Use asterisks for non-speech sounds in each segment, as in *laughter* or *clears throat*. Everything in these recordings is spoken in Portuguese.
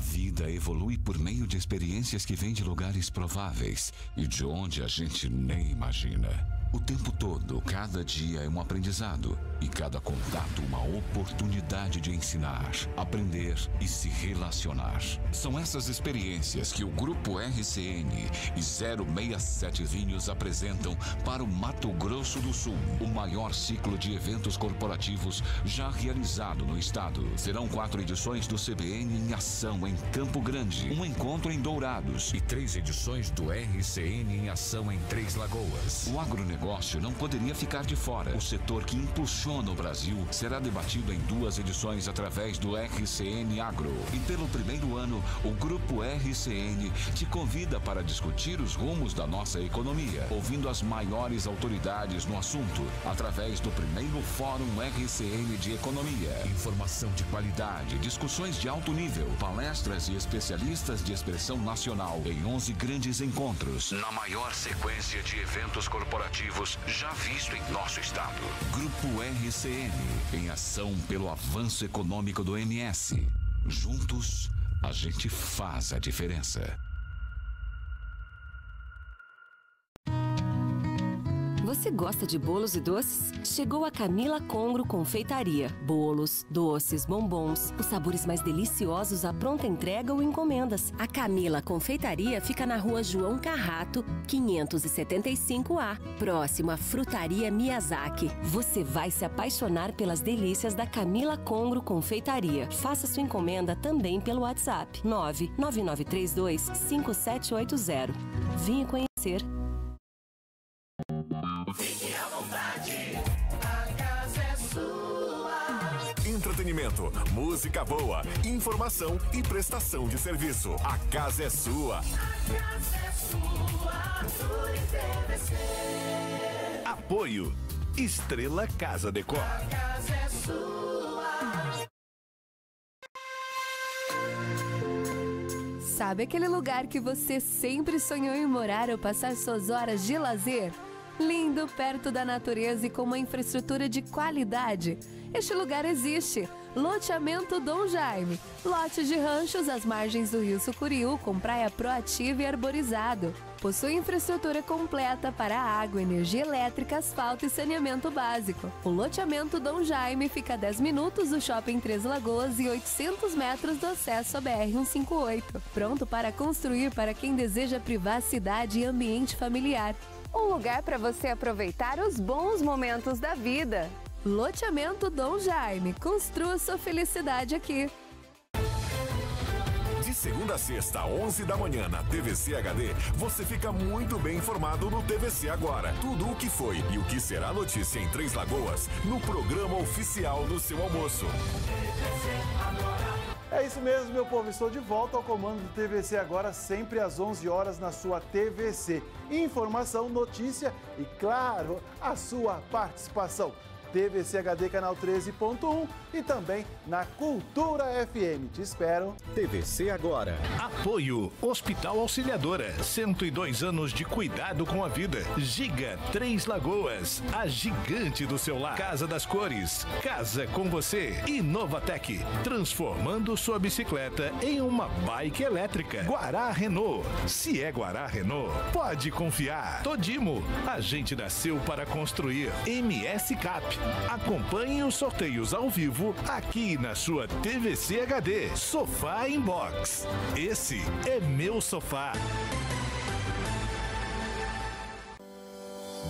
vida evolui por meio de experiências que vêm de lugares prováveis e de onde a gente nem imagina. O tempo todo, cada dia é um aprendizado. E cada contato uma oportunidade de ensinar, aprender e se relacionar. São essas experiências que o Grupo RCN e 067 Vinhos apresentam para o Mato Grosso do Sul, o maior ciclo de eventos corporativos já realizado no estado. Serão quatro edições do CBN em ação em Campo Grande, um encontro em Dourados e três edições do RCN em ação em Três Lagoas. O agronegócio não poderia ficar de fora. O setor que impulsiona funciona o Brasil será debatido em duas edições através do RCN Agro. E pelo primeiro ano, o Grupo RCN te convida para discutir os rumos da nossa economia, ouvindo as maiores autoridades no assunto, através do primeiro Fórum RCN de Economia. Informação de qualidade, discussões de alto nível, palestras e especialistas de expressão nacional em 11 grandes encontros. Na maior sequência de eventos corporativos já visto em nosso estado. Grupo RCN RCN, em ação pelo avanço econômico do MS. Juntos, a gente faz a diferença. Você gosta de bolos e doces? Chegou a Camila Congro Confeitaria. Bolos, doces, bombons, os sabores mais deliciosos à pronta entrega ou encomendas. A Camila Confeitaria fica na rua João Carrato, 575A, próximo à Frutaria Miyazaki. Você vai se apaixonar pelas delícias da Camila Congro Confeitaria. Faça sua encomenda também pelo WhatsApp 99932 5780. Venha conhecer. Fique à vontade, a casa é sua. Entretenimento, música boa, informação e prestação de serviço. A casa é sua. A casa é sua, Apoio Estrela Casa Decor. A casa é sua. Sabe aquele lugar que você sempre sonhou em morar ou passar suas horas de lazer? Lindo, perto da natureza e com uma infraestrutura de qualidade. Este lugar existe. Loteamento Dom Jaime. Lote de ranchos às margens do Rio Sucuriú, com praia proativa e arborizado. Possui infraestrutura completa para água, energia elétrica, asfalto e saneamento básico. O loteamento Dom Jaime fica a 10 minutos do Shopping Três Lagoas e 800 metros do acesso à BR-158. Pronto para construir para quem deseja privacidade e ambiente familiar um lugar para você aproveitar os bons momentos da vida. Loteamento Dom Jaime, construa sua felicidade aqui. De segunda a sexta, 11 da manhã, na TVC HD, você fica muito bem informado no TVC Agora. Tudo o que foi e o que será notícia em Três Lagoas, no programa oficial do seu almoço. TVC Agora. É isso mesmo, meu povo. Estou de volta ao comando do TVC agora, sempre às 11 horas na sua TVC. Informação, notícia e, claro, a sua participação. TVCHD Canal 13.1 e também na Cultura FM. Te espero. TVC Agora. Apoio Hospital Auxiliadora. 102 anos de cuidado com a vida. Giga Três Lagoas. A gigante do seu lar. Casa das Cores. Casa com você. Inovatec. Transformando sua bicicleta em uma bike elétrica. Guará Renault. Se é Guará Renault, pode confiar. Todimo. A gente nasceu para construir. MS Cap. Acompanhe os sorteios ao vivo aqui na sua TVC HD Sofá Inbox. Esse é meu sofá.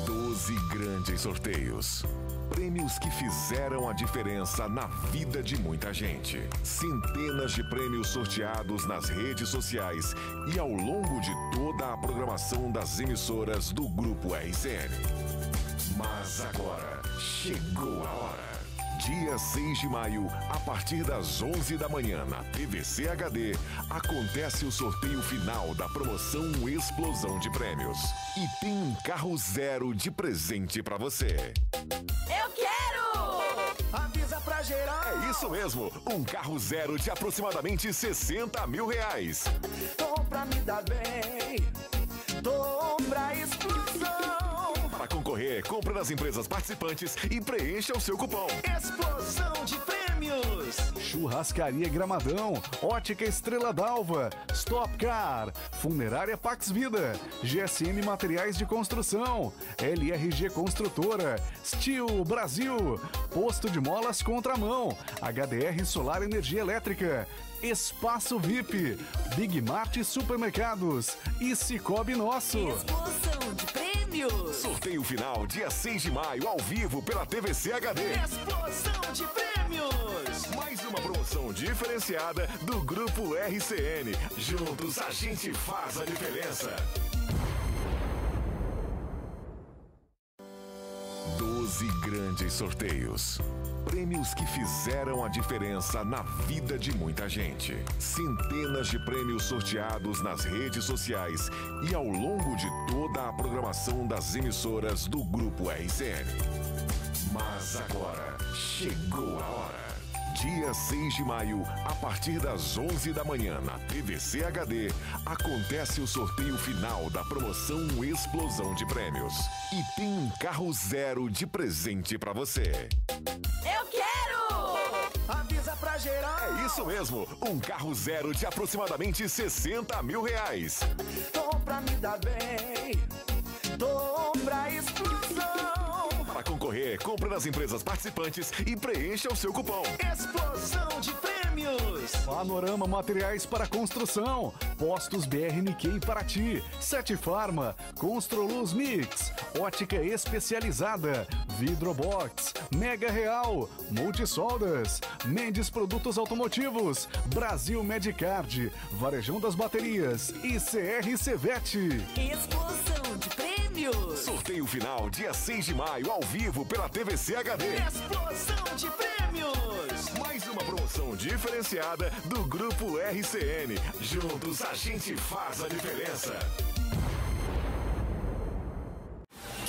12 grandes sorteios. Prêmios que fizeram a diferença na vida de muita gente. Centenas de prêmios sorteados nas redes sociais e ao longo de toda a programação das emissoras do Grupo RCN. Mas agora. Chegou a hora. Dia 6 de maio, a partir das 11 da manhã, na TVC HD, acontece o sorteio final da promoção Explosão de Prêmios. E tem um carro zero de presente para você. Eu quero! Avisa pra geral! É isso mesmo, um carro zero de aproximadamente 60 mil reais. Compra me dá bem, tô pra explodir concorrer, compre nas empresas participantes e preencha o seu cupom. Explosão de prêmios! Churrascaria Gramadão, Ótica Estrela d'Alva, Stop Car, Funerária Pax Vida, GSM Materiais de Construção, LRG Construtora, Steel Brasil, Posto de Molas Contramão, HDR Solar Energia Elétrica, Espaço VIP, Big Mart Supermercados e Cicobi Nosso. Explosão de prêmios! Sorteio final, dia 6 de maio, ao vivo pela TVC HD. Explosão de prêmios. Mais uma promoção diferenciada do Grupo RCN. Juntos a gente faz a diferença. 12 grandes sorteios prêmios que fizeram a diferença na vida de muita gente. Centenas de prêmios sorteados nas redes sociais e ao longo de toda a programação das emissoras do Grupo RCN. Mas agora chegou a hora dia 6 de maio, a partir das 11 da manhã, na TVC HD, acontece o sorteio final da promoção Explosão de Prêmios. E tem um carro zero de presente para você. Eu quero! Avisa pra geral! É isso mesmo, um carro zero de aproximadamente 60 mil reais. Tô pra me dar bem, tô pra explosão concorrer. Compre nas empresas participantes e preencha o seu cupom. Explosão de prêmios! Panorama Materiais para Construção. Postos BRMQ em Paraty. Sete Farma. Construluz Mix. Ótica especializada. Vidrobox. Mega Real. Multisoldas. Mendes Produtos Automotivos. Brasil Medicard. Varejão das Baterias. ICR Cevete. Explosão de prêmios! prêmios. Sorteio final, dia 6 de maio, ao vivo pela TVC HD. Explosão de prêmios. Mais uma promoção diferenciada do Grupo RCN. Juntos a gente faz a diferença.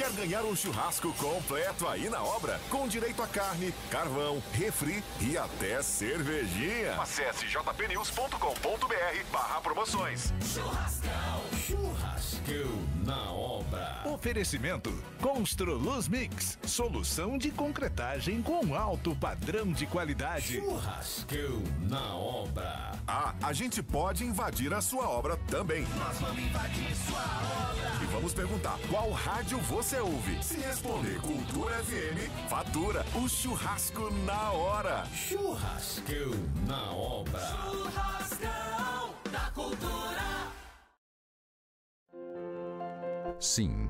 Quer ganhar um churrasco completo aí na obra? Com direito a carne, carvão, refri e até cervejinha. Acesse jpnews.com.br barra promoções. Churrascão. Churrascão na obra. Oferecimento Construluz Mix. Solução de concretagem com alto padrão de qualidade. Churrascão na obra. Ah, a gente pode invadir a sua obra também. Nós vamos invadir sua obra. E vamos perguntar qual rádio você você ouve. Se responder Cultura FM, fatura o churrasco na hora. Churrasqueiro na obra. Churrascão da Cultura. Sim.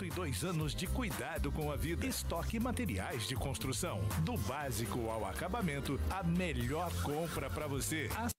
102 anos de cuidado com a vida. Estoque materiais de construção. Do básico ao acabamento, a melhor compra para você. As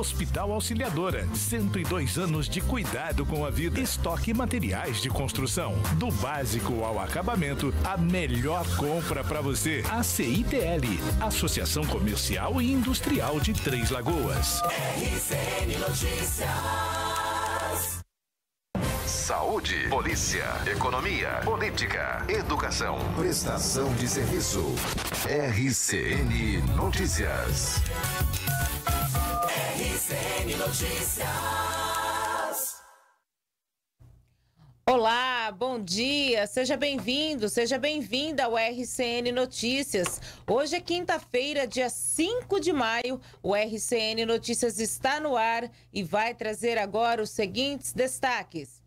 Hospital Auxiliadora, 102 anos de cuidado com a vida. Estoque materiais de construção, do básico ao acabamento, a melhor compra para você. A CITL, Associação Comercial e Industrial de Três Lagoas. RCN Notícias. Saúde, polícia, economia, política, educação, prestação de serviço. RCN Notícias. Notícias. Olá, bom dia, seja bem-vindo, seja bem-vinda ao RCN Notícias. Hoje é quinta-feira, dia 5 de maio. O RCN Notícias está no ar e vai trazer agora os seguintes destaques.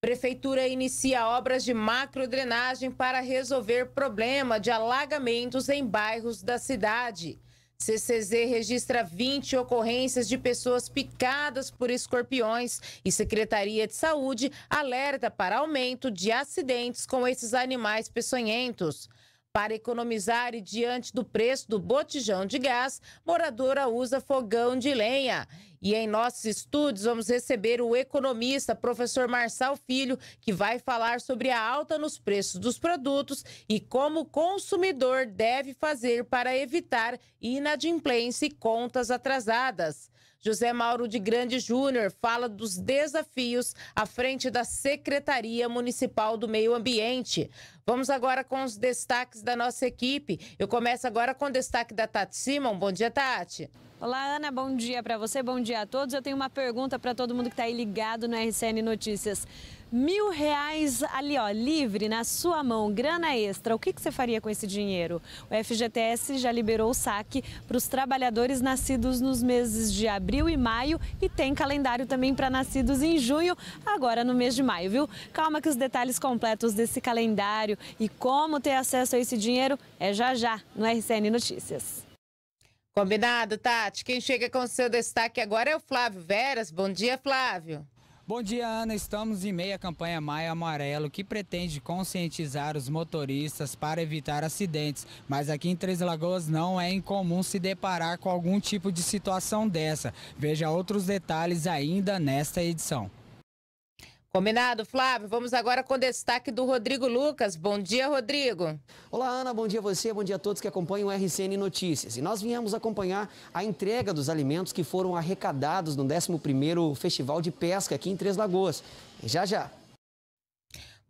Prefeitura inicia obras de macrodrenagem para resolver problema de alagamentos em bairros da cidade. CCZ registra 20 ocorrências de pessoas picadas por escorpiões e Secretaria de Saúde alerta para aumento de acidentes com esses animais peçonhentos. Para economizar e diante do preço do botijão de gás, moradora usa fogão de lenha. E em nossos estúdios vamos receber o economista professor Marçal Filho, que vai falar sobre a alta nos preços dos produtos e como o consumidor deve fazer para evitar inadimplência e contas atrasadas. José Mauro de Grande Júnior fala dos desafios à frente da Secretaria Municipal do Meio Ambiente. Vamos agora com os destaques da nossa equipe. Eu começo agora com o destaque da Tati Simon. Bom dia, Tati. Olá, Ana, bom dia para você, bom dia a todos. Eu tenho uma pergunta para todo mundo que está aí ligado no RCN Notícias. Mil reais ali, ó, livre na sua mão, grana extra. O que, que você faria com esse dinheiro? O FGTS já liberou o saque para os trabalhadores nascidos nos meses de abril e maio e tem calendário também para nascidos em junho, agora no mês de maio, viu? Calma que os detalhes completos desse calendário e como ter acesso a esse dinheiro é já já no RCN Notícias. Combinado, Tati. Quem chega com o seu destaque agora é o Flávio Veras. Bom dia, Flávio. Bom dia, Ana. Estamos em meia campanha Maio Amarelo, que pretende conscientizar os motoristas para evitar acidentes. Mas aqui em Três Lagoas não é incomum se deparar com algum tipo de situação dessa. Veja outros detalhes ainda nesta edição. Combinado, Flávio. Vamos agora com destaque do Rodrigo Lucas. Bom dia, Rodrigo. Olá, Ana. Bom dia a você. Bom dia a todos que acompanham o RCN Notícias. E nós viemos acompanhar a entrega dos alimentos que foram arrecadados no 11º Festival de Pesca aqui em Três Lagoas. E já, já.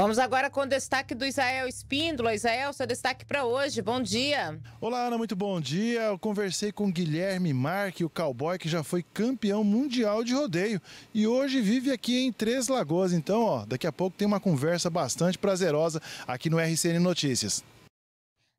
Vamos agora com o destaque do Israel Espíndola. Israel, seu destaque para hoje. Bom dia. Olá, Ana, muito bom dia. Eu conversei com Guilherme Marque, o cowboy que já foi campeão mundial de rodeio e hoje vive aqui em Três Lagoas. Então, ó, daqui a pouco tem uma conversa bastante prazerosa aqui no RCN Notícias.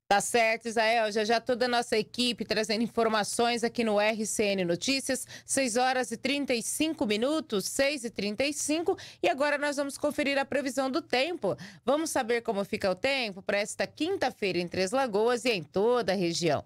Tá certo, Israel. Já já toda a nossa equipe trazendo informações aqui no RCN Notícias. 6 horas e 35 minutos, 6 e 35. E agora nós vamos conferir a previsão do tempo. Vamos saber como fica o tempo para esta quinta-feira em Três Lagoas e em toda a região.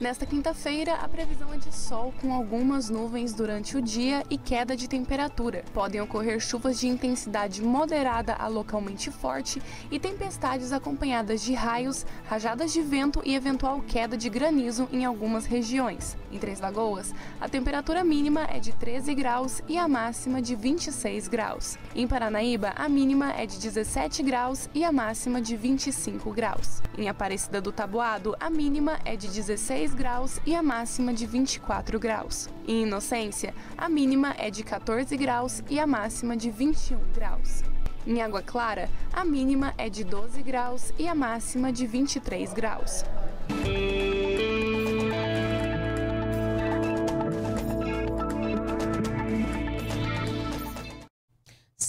Nesta quinta-feira, a previsão é de sol com algumas nuvens durante o dia e queda de temperatura. Podem ocorrer chuvas de intensidade moderada a localmente forte e tempestades acompanhadas de raios, rajadas de vento e eventual queda de granizo em algumas regiões. Em Três Lagoas, a temperatura mínima é de 13 graus e a máxima de 26 graus. Em Paranaíba, a mínima é de 17 graus e a máxima de 25 graus. Em Aparecida do Taboado, a mínima é de 16 23 graus e a máxima de 24 graus. Em Inocência, a mínima é de 14 graus e a máxima de 21 graus. Em Água Clara, a mínima é de 12 graus e a máxima de 23 graus.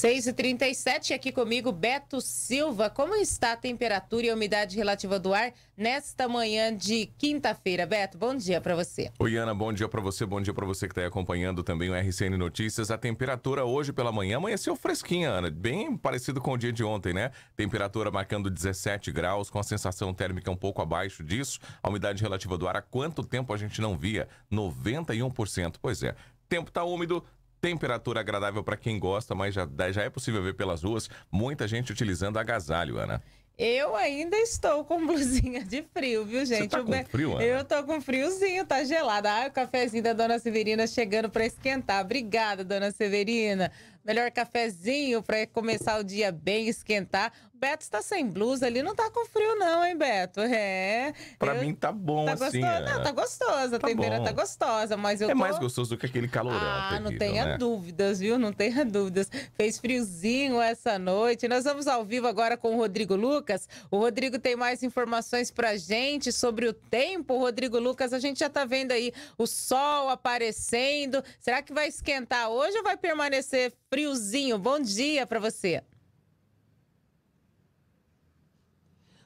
6h37, aqui comigo Beto Silva. Como está a temperatura e a umidade relativa do ar nesta manhã de quinta-feira? Beto, bom dia para você. Oi, Ana, bom dia para você, bom dia para você que está acompanhando também o RCN Notícias. A temperatura hoje pela manhã amanheceu fresquinha, Ana, bem parecido com o dia de ontem, né? Temperatura marcando 17 graus, com a sensação térmica um pouco abaixo disso. A umidade relativa do ar, há quanto tempo a gente não via? 91%. Pois é, tempo tá úmido, Temperatura agradável para quem gosta, mas já, já é possível ver pelas ruas muita gente utilizando agasalho, Ana. Eu ainda estou com *laughs* blusinha de frio, viu, gente? Você tá com frio, Ana? Eu tô com friozinho, tá gelado. Ah, o cafezinho da Dona Severina chegando para esquentar. Obrigada, Dona Severina. Melhor cafezinho para começar o dia bem, esquentar. Beto está sem blusa ali, não tá com frio, não, hein, Beto? É. Pra eu... mim tá bom, tá assim. Gostoso. É... Não, tá gostoso, Tá a temperatura bom. tá gostosa, mas eu. É tô... mais gostoso do que aquele calorão. Ah, terrível, não tenha né? dúvidas, viu? Não tenha dúvidas. Fez friozinho essa noite. Nós vamos ao vivo agora com o Rodrigo Lucas. O Rodrigo tem mais informações pra gente sobre o tempo. Rodrigo Lucas, a gente já tá vendo aí o sol aparecendo. Será que vai esquentar hoje ou vai permanecer friozinho? Bom dia para você.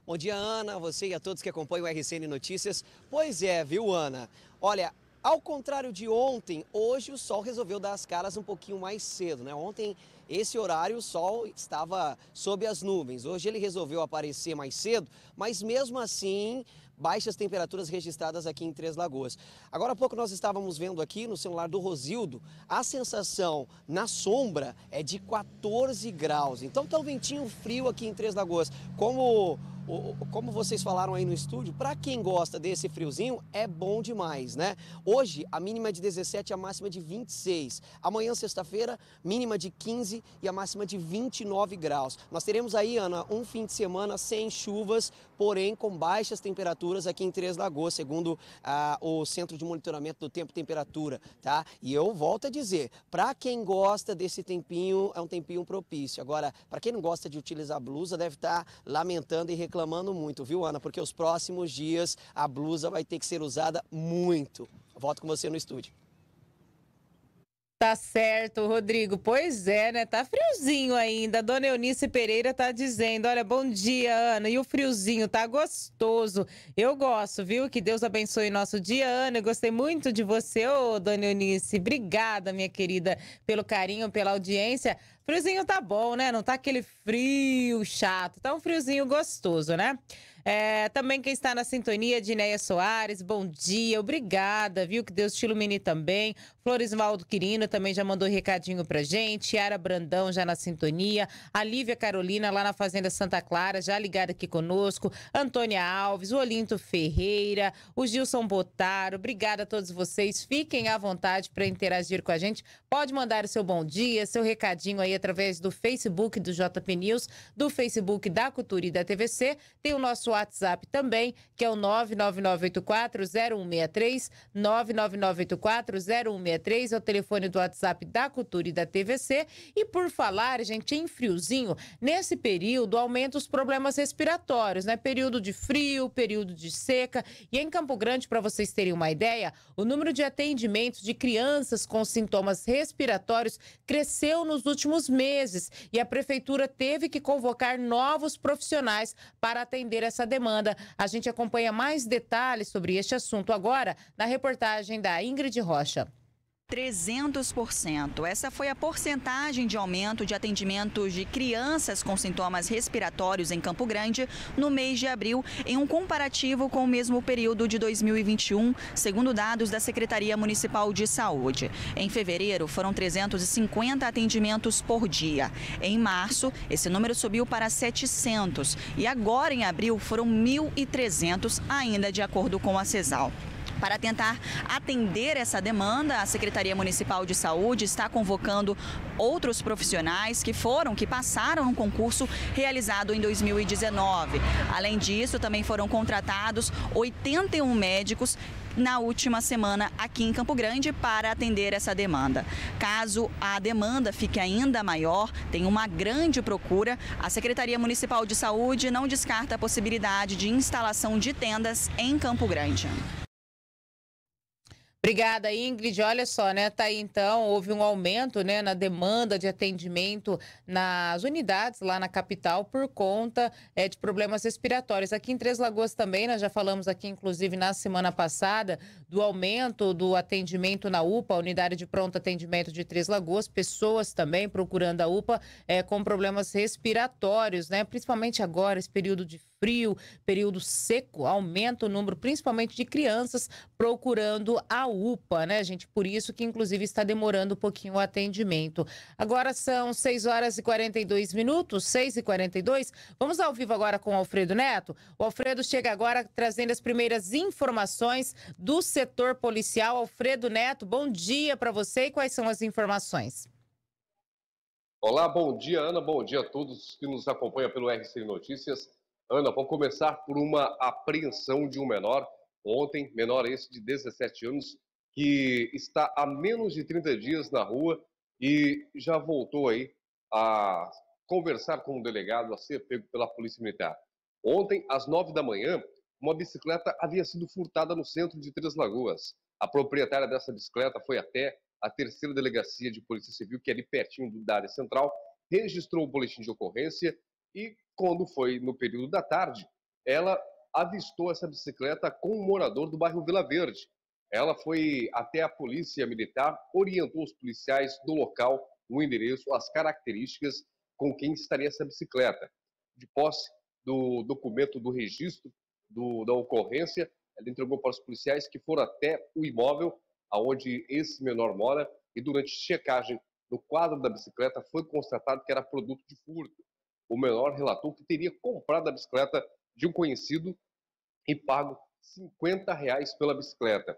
Bom dia, Ana, você e a todos que acompanham o RCN Notícias. Pois é, viu, Ana? Olha, ao contrário de ontem, hoje o sol resolveu dar as caras um pouquinho mais cedo, né? Ontem, esse horário, o sol estava sob as nuvens. Hoje ele resolveu aparecer mais cedo, mas mesmo assim, baixas temperaturas registradas aqui em Três Lagoas. Agora há pouco nós estávamos vendo aqui no celular do Rosildo, a sensação na sombra é de 14 graus. Então tá um ventinho frio aqui em Três Lagoas. Como como vocês falaram aí no estúdio, para quem gosta desse friozinho, é bom demais, né? Hoje a mínima é de 17 e a máxima é de 26. Amanhã, sexta-feira, mínima de 15 e a máxima de 29 graus. Nós teremos aí, Ana, um fim de semana sem chuvas, porém com baixas temperaturas aqui em Três Lagoas, segundo ah, o Centro de Monitoramento do Tempo e Temperatura, tá? E eu volto a dizer, para quem gosta desse tempinho, é um tempinho propício. Agora, para quem não gosta de utilizar blusa, deve estar tá lamentando e reclamando reclamando muito, viu, Ana? Porque os próximos dias a blusa vai ter que ser usada muito. Volto com você no estúdio. Tá certo, Rodrigo. Pois é, né? Tá friozinho ainda. Dona Eunice Pereira tá dizendo: olha, bom dia, Ana. E o friozinho tá gostoso. Eu gosto, viu? Que Deus abençoe nosso dia, Ana. Eu gostei muito de você, ô, Dona Eunice. Obrigada, minha querida, pelo carinho, pela audiência. Friozinho tá bom, né? Não tá aquele frio chato, tá um friozinho gostoso, né? É, também quem está na sintonia, Dinéia Soares, bom dia, obrigada, viu? Que Deus te ilumine também. Floresvaldo Quirino também já mandou recadinho pra gente. Yara Brandão já na sintonia. A Lívia Carolina lá na Fazenda Santa Clara, já ligada aqui conosco. Antônia Alves, o Olinto Ferreira, o Gilson Botaro. Obrigada a todos vocês. Fiquem à vontade para interagir com a gente. Pode mandar o seu bom dia, seu recadinho aí através do Facebook do JP News, do Facebook da Cultura e da TVC. Tem o nosso WhatsApp também, que é o 999840163, 999840163 é o telefone do WhatsApp da Cultura e da TVC. E por falar, gente, em friozinho, nesse período aumenta os problemas respiratórios, né? Período de frio, período de seca. E em Campo Grande, para vocês terem uma ideia, o número de atendimentos de crianças com sintomas respiratórios cresceu nos últimos meses e a prefeitura teve que convocar novos profissionais para atender essa essa demanda. A gente acompanha mais detalhes sobre este assunto agora na reportagem da Ingrid Rocha. 300%. Essa foi a porcentagem de aumento de atendimentos de crianças com sintomas respiratórios em Campo Grande no mês de abril, em um comparativo com o mesmo período de 2021, segundo dados da Secretaria Municipal de Saúde. Em fevereiro, foram 350 atendimentos por dia. Em março, esse número subiu para 700 e agora em abril foram 1.300, ainda de acordo com a CESAL. Para tentar atender essa demanda, a Secretaria Municipal de Saúde está convocando outros profissionais que foram, que passaram um concurso realizado em 2019. Além disso, também foram contratados 81 médicos na última semana aqui em Campo Grande para atender essa demanda. Caso a demanda fique ainda maior, tem uma grande procura, a Secretaria Municipal de Saúde não descarta a possibilidade de instalação de tendas em Campo Grande. Obrigada, Ingrid. Olha só, né? Tá aí então, houve um aumento né, na demanda de atendimento nas unidades lá na capital por conta é, de problemas respiratórios. Aqui em Três Lagoas também, nós já falamos aqui, inclusive, na semana passada, do aumento do atendimento na UPA, unidade de pronto atendimento de Três Lagoas, pessoas também procurando a UPA é, com problemas respiratórios, né? Principalmente agora, esse período de frio, período seco, aumenta o número principalmente de crianças procurando a UPA, né, gente? Por isso que, inclusive, está demorando um pouquinho o atendimento. Agora são 6 horas e 42 minutos, 6 e 42. Vamos ao vivo agora com o Alfredo Neto. O Alfredo chega agora trazendo as primeiras informações do setor policial. Alfredo Neto, bom dia para você e quais são as informações? Olá, bom dia, Ana. Bom dia a todos que nos acompanham pelo RC Notícias. Ana, vamos começar por uma apreensão de um menor ontem, menor esse de 17 anos, que está há menos de 30 dias na rua e já voltou aí a conversar com o um delegado, a ser pego pela Polícia Militar. Ontem, às 9 da manhã, uma bicicleta havia sido furtada no centro de Três Lagoas. A proprietária dessa bicicleta foi até a terceira delegacia de Polícia Civil, que é ali pertinho da área central, registrou o boletim de ocorrência e quando foi no período da tarde, ela avistou essa bicicleta com um morador do bairro Vila Verde. Ela foi até a polícia militar, orientou os policiais do local, o endereço, as características com quem estaria essa bicicleta. De posse do documento do registro do, da ocorrência, ela entregou para os policiais que foram até o imóvel aonde esse menor mora e durante checagem no quadro da bicicleta foi constatado que era produto de furto o melhor relatou que teria comprado a bicicleta de um conhecido e pago 50 reais pela bicicleta.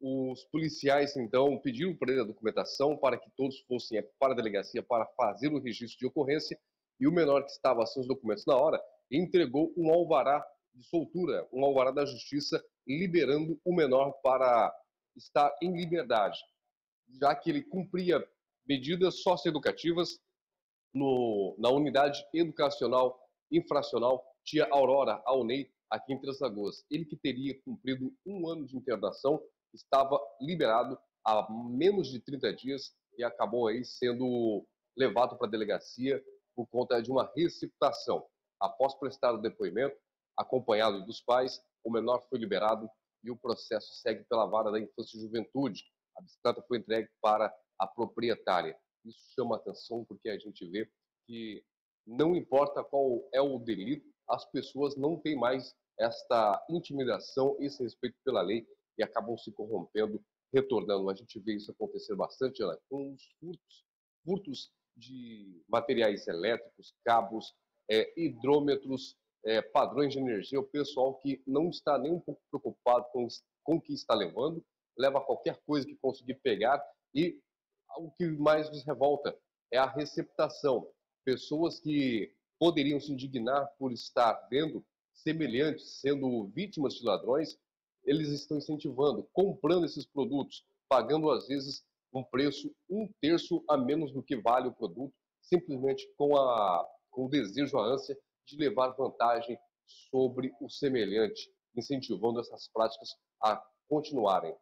Os policiais, então, pediram para ele a documentação para que todos fossem é, para a delegacia para fazer o registro de ocorrência e o menor que estava sem os documentos na hora entregou um alvará de soltura, um alvará da justiça, liberando o menor para estar em liberdade, já que ele cumpria medidas socioeducativas no, na unidade educacional infracional Tia Aurora Alnei, aqui em Três Lagoas. Ele que teria cumprido um ano de internação, estava liberado há menos de 30 dias e acabou aí sendo levado para a delegacia por conta de uma receptação. Após prestar o depoimento, acompanhado dos pais, o menor foi liberado e o processo segue pela vara da infância e juventude. A bicicleta foi entregue para a proprietária. Isso chama atenção porque a gente vê que não importa qual é o delito, as pessoas não têm mais esta intimidação, esse respeito pela lei e acabam se corrompendo, retornando. A gente vê isso acontecer bastante, né, com os furtos, furtos de materiais elétricos, cabos, é, hidrômetros, é, padrões de energia. O pessoal que não está nem um pouco preocupado com, com o que está levando, leva qualquer coisa que conseguir pegar e o que mais nos revolta é a receptação. Pessoas que poderiam se indignar por estar vendo semelhantes sendo vítimas de ladrões, eles estão incentivando, comprando esses produtos, pagando às vezes um preço um terço a menos do que vale o produto, simplesmente com, a, com o desejo, a ânsia de levar vantagem sobre o semelhante, incentivando essas práticas a continuarem.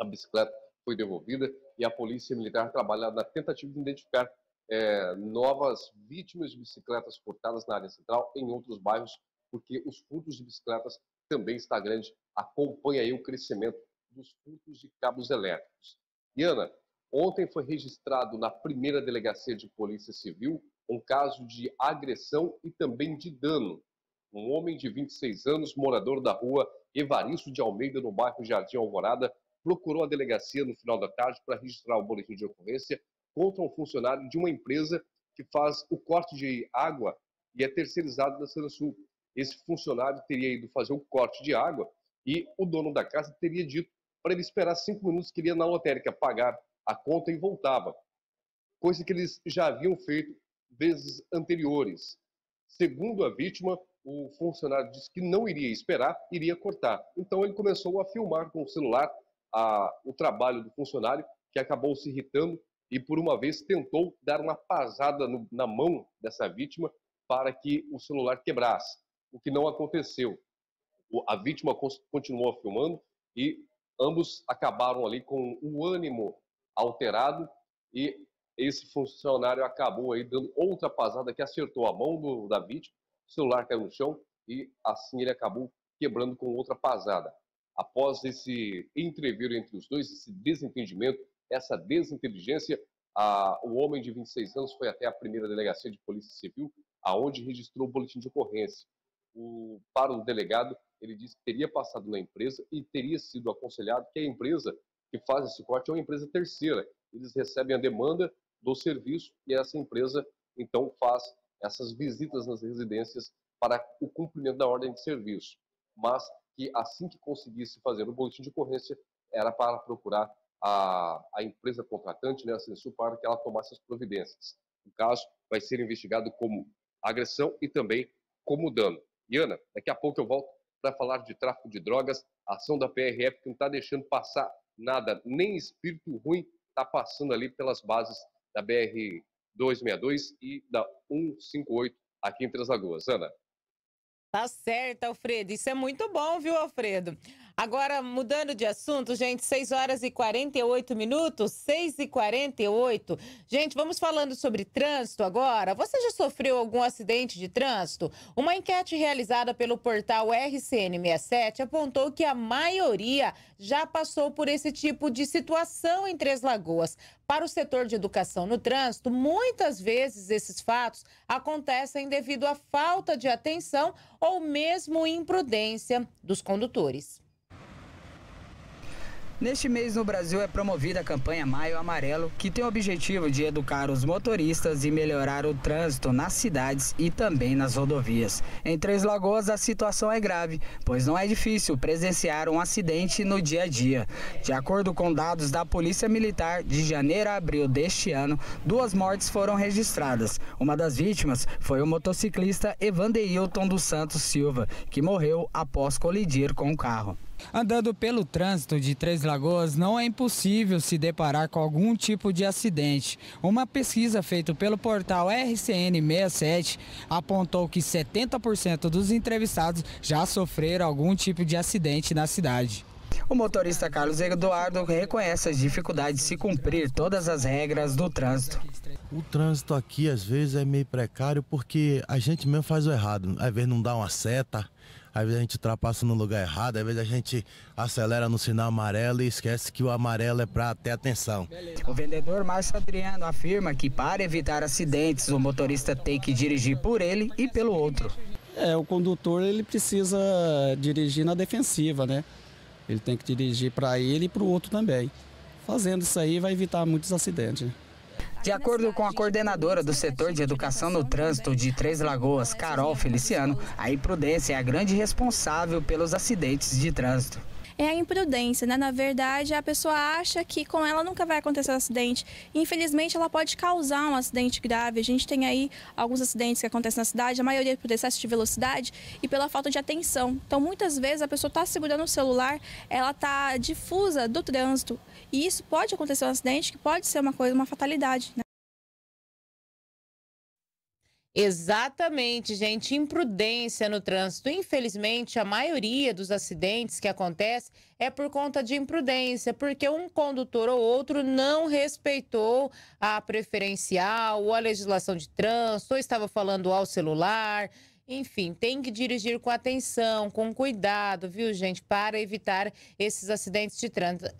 A bicicleta foi devolvida e a polícia militar trabalha na tentativa de identificar é, novas vítimas de bicicletas furtadas na área central em outros bairros, porque os furtos de bicicletas também está grande. Acompanha aí o crescimento dos furtos de cabos elétricos. E Ana, ontem foi registrado na primeira delegacia de Polícia Civil um caso de agressão e também de dano. Um homem de 26 anos, morador da rua Evaristo de Almeida, no bairro Jardim Alvorada, procurou a delegacia no final da tarde para registrar o boletim de ocorrência contra um funcionário de uma empresa que faz o corte de água e é terceirizado da Sul. Esse funcionário teria ido fazer o corte de água e o dono da casa teria dito para ele esperar cinco minutos que ele ia na lotérica pagar a conta e voltava, coisa que eles já haviam feito vezes anteriores. Segundo a vítima, o funcionário disse que não iria esperar, iria cortar. Então ele começou a filmar com o celular a, o trabalho do funcionário, que acabou se irritando e, por uma vez, tentou dar uma pasada no, na mão dessa vítima para que o celular quebrasse, o que não aconteceu. O, a vítima continuou filmando e ambos acabaram ali com o ânimo alterado e esse funcionário acabou aí dando outra pasada que acertou a mão do, da vítima, o celular caiu no chão e assim ele acabou quebrando com outra pasada após esse entrever entre os dois, esse desentendimento, essa desinteligência, a, o homem de 26 anos foi até a primeira delegacia de polícia civil, aonde registrou o boletim de ocorrência. O, para o delegado, ele disse que teria passado na empresa e teria sido aconselhado que a empresa que faz esse corte é uma empresa terceira. Eles recebem a demanda do serviço e essa empresa, então, faz essas visitas nas residências para o cumprimento da ordem de serviço. Mas que assim que conseguisse fazer o boletim de ocorrência, era para procurar a, a empresa contratante, né, a Censur, para que ela tomasse as providências. O caso vai ser investigado como agressão e também como dano. E Ana, daqui a pouco eu volto para falar de tráfico de drogas, a ação da PRF que não está deixando passar nada, nem espírito ruim está passando ali pelas bases da BR 262 e da 158 aqui em Três Lagoas. Ana. Tá certo, Alfredo. Isso é muito bom, viu, Alfredo? Agora, mudando de assunto, gente, 6 horas e 48 minutos, 6 e 48. Gente, vamos falando sobre trânsito agora. Você já sofreu algum acidente de trânsito? Uma enquete realizada pelo portal RCN67 apontou que a maioria já passou por esse tipo de situação em Três Lagoas. Para o setor de educação no trânsito, muitas vezes esses fatos acontecem devido à falta de atenção ou mesmo imprudência dos condutores. Neste mês no Brasil é promovida a campanha Maio Amarelo, que tem o objetivo de educar os motoristas e melhorar o trânsito nas cidades e também nas rodovias. Em Três Lagoas a situação é grave, pois não é difícil presenciar um acidente no dia a dia. De acordo com dados da Polícia Militar, de janeiro a abril deste ano, duas mortes foram registradas. Uma das vítimas foi o motociclista Evandeilton dos Santos Silva, que morreu após colidir com o carro. Andando pelo trânsito de Três Lagoas, não é impossível se deparar com algum tipo de acidente. Uma pesquisa feita pelo portal RCN67 apontou que 70% dos entrevistados já sofreram algum tipo de acidente na cidade. O motorista Carlos Eduardo reconhece as dificuldades de se cumprir todas as regras do trânsito. O trânsito aqui às vezes é meio precário porque a gente mesmo faz o errado. Às vezes não dá uma seta, às vezes a gente ultrapassa no lugar errado, às vezes a gente acelera no sinal amarelo e esquece que o amarelo é para ter atenção. O vendedor Márcio Adriano afirma que para evitar acidentes, o motorista tem que dirigir por ele e pelo outro. É, o condutor ele precisa dirigir na defensiva, né? Ele tem que dirigir para ele e para o outro também. Fazendo isso aí vai evitar muitos acidentes. Né? De acordo com a coordenadora do setor de educação no trânsito de Três Lagoas, Carol Feliciano, a imprudência é a grande responsável pelos acidentes de trânsito é a imprudência, né? Na verdade, a pessoa acha que com ela nunca vai acontecer um acidente. Infelizmente, ela pode causar um acidente grave. A gente tem aí alguns acidentes que acontecem na cidade, a maioria por excesso de velocidade e pela falta de atenção. Então, muitas vezes, a pessoa está segurando o celular, ela está difusa do trânsito e isso pode acontecer um acidente que pode ser uma coisa, uma fatalidade. Né? Exatamente, gente. Imprudência no trânsito. Infelizmente, a maioria dos acidentes que acontece é por conta de imprudência, porque um condutor ou outro não respeitou a preferencial ou a legislação de trânsito, ou estava falando ao celular, enfim, tem que dirigir com atenção, com cuidado, viu, gente, para evitar esses acidentes de,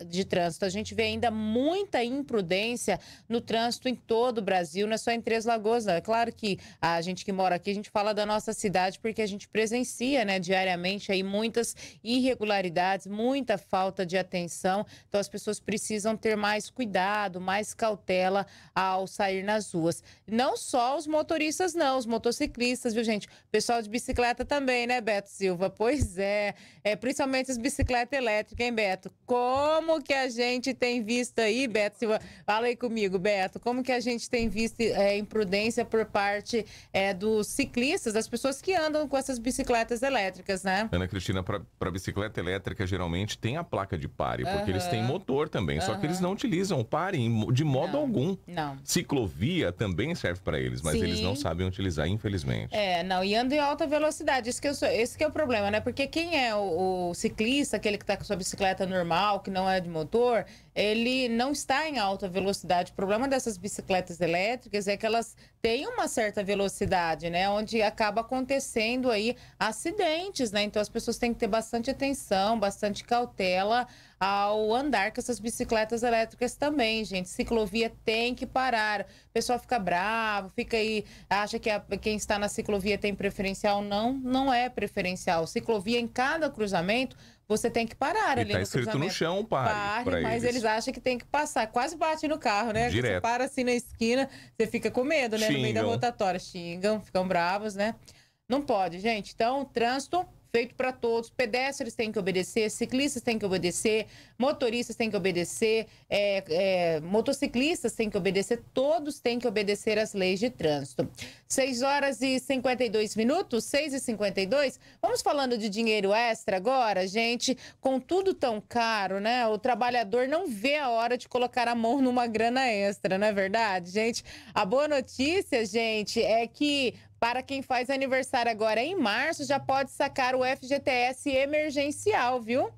de trânsito. A gente vê ainda muita imprudência no trânsito em todo o Brasil, não é só em Três Lagoas, não. É claro que a gente que mora aqui, a gente fala da nossa cidade porque a gente presencia, né, diariamente aí muitas irregularidades, muita falta de atenção. Então as pessoas precisam ter mais cuidado, mais cautela ao sair nas ruas. Não só os motoristas, não, os motociclistas, viu, gente? pessoal de bicicleta também, né, Beto Silva? Pois é. é principalmente as bicicletas elétricas, hein, Beto? Como que a gente tem visto aí, Beto Silva? Fala aí comigo, Beto. Como que a gente tem visto é, imprudência por parte é, dos ciclistas, das pessoas que andam com essas bicicletas elétricas, né? Ana Cristina, para bicicleta elétrica, geralmente tem a placa de pare, porque uhum. eles têm motor também. Uhum. Só que eles não utilizam o pare de modo não. algum. Não. Ciclovia também serve para eles, mas Sim. eles não sabem utilizar, infelizmente. É, não. E andando em alta velocidade. Isso que sou, esse que é o problema, né? Porque quem é o, o ciclista, aquele que está com sua bicicleta normal, que não é de motor, ele não está em alta velocidade. O problema dessas bicicletas elétricas é que elas têm uma certa velocidade, né? Onde acaba acontecendo aí acidentes, né? Então as pessoas têm que ter bastante atenção, bastante cautela ao andar com essas bicicletas elétricas também, gente. Ciclovia tem que parar. O pessoal fica bravo, fica aí, acha que a, quem está na ciclovia tem preferencial. Não, não é preferencial. Ciclovia em cada cruzamento você tem que parar e ali tá no escrito no chão, pare. pare mas eles. eles. acham que tem que passar. Quase bate no carro, né? Direto. Você para assim na esquina, você fica com medo, né? Xingam. No meio da rotatória. Xingam, ficam bravos, né? Não pode, gente. Então, trânsito feito para todos. Pedestres têm que obedecer, ciclistas têm que obedecer, motoristas têm que obedecer, é, é, motociclistas têm que obedecer, todos têm que obedecer às leis de trânsito. 6 horas e 52 minutos, 6 e 52. Vamos falando de dinheiro extra agora, gente? Com tudo tão caro, né? O trabalhador não vê a hora de colocar a mão numa grana extra, não é verdade, gente? A boa notícia, gente, é que para quem faz aniversário agora em março, já pode sacar o FGTS emergencial, viu?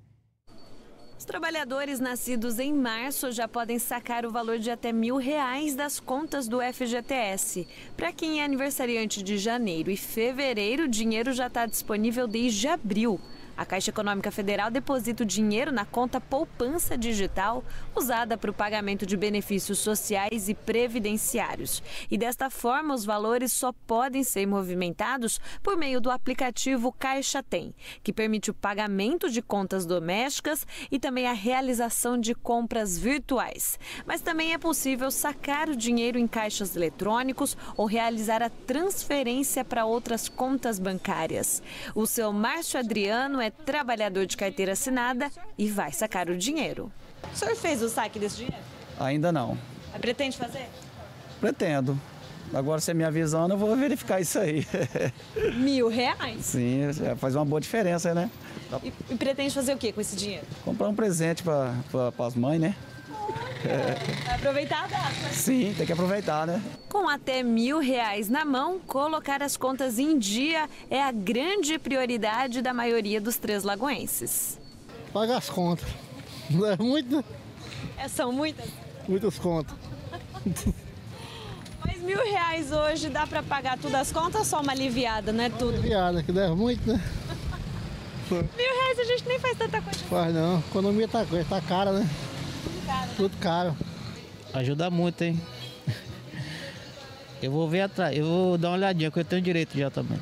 Os trabalhadores nascidos em março já podem sacar o valor de até mil reais das contas do FGTS. Para quem é aniversariante de janeiro e fevereiro, o dinheiro já está disponível desde abril. A Caixa Econômica Federal deposita o dinheiro na conta poupança digital, usada para o pagamento de benefícios sociais e previdenciários. E desta forma, os valores só podem ser movimentados por meio do aplicativo Caixa Tem, que permite o pagamento de contas domésticas e também a realização de compras virtuais. Mas também é possível sacar o dinheiro em caixas eletrônicos ou realizar a transferência para outras contas bancárias. O seu Márcio Adriano é trabalhador de carteira assinada e vai sacar o dinheiro. O senhor fez o saque desse dinheiro? Ainda não. pretende fazer? Pretendo. Agora você me avisando, eu vou verificar isso aí. *laughs* Mil reais? Sim, faz uma boa diferença, né? E, e pretende fazer o que com esse dinheiro? Comprar um presente para as mães, né? É. Aproveitar a data. Sim, tem que aproveitar, né? Com até mil reais na mão, colocar as contas em dia é a grande prioridade da maioria dos três lagoenses. Pagar as contas. Não é muito? É, são muitas? Muitas contas. Mas mil reais hoje dá para pagar todas as contas só uma aliviada, né tudo? Aliviada, que deve muito, né? mil reais a gente nem faz tanta coisa. Faz não, a economia tá, tá cara, né? caro. Tudo caro. Ajuda muito, hein? *laughs* Eu vou ver atrás, eu vou dar uma olhadinha, porque eu tenho direito já também.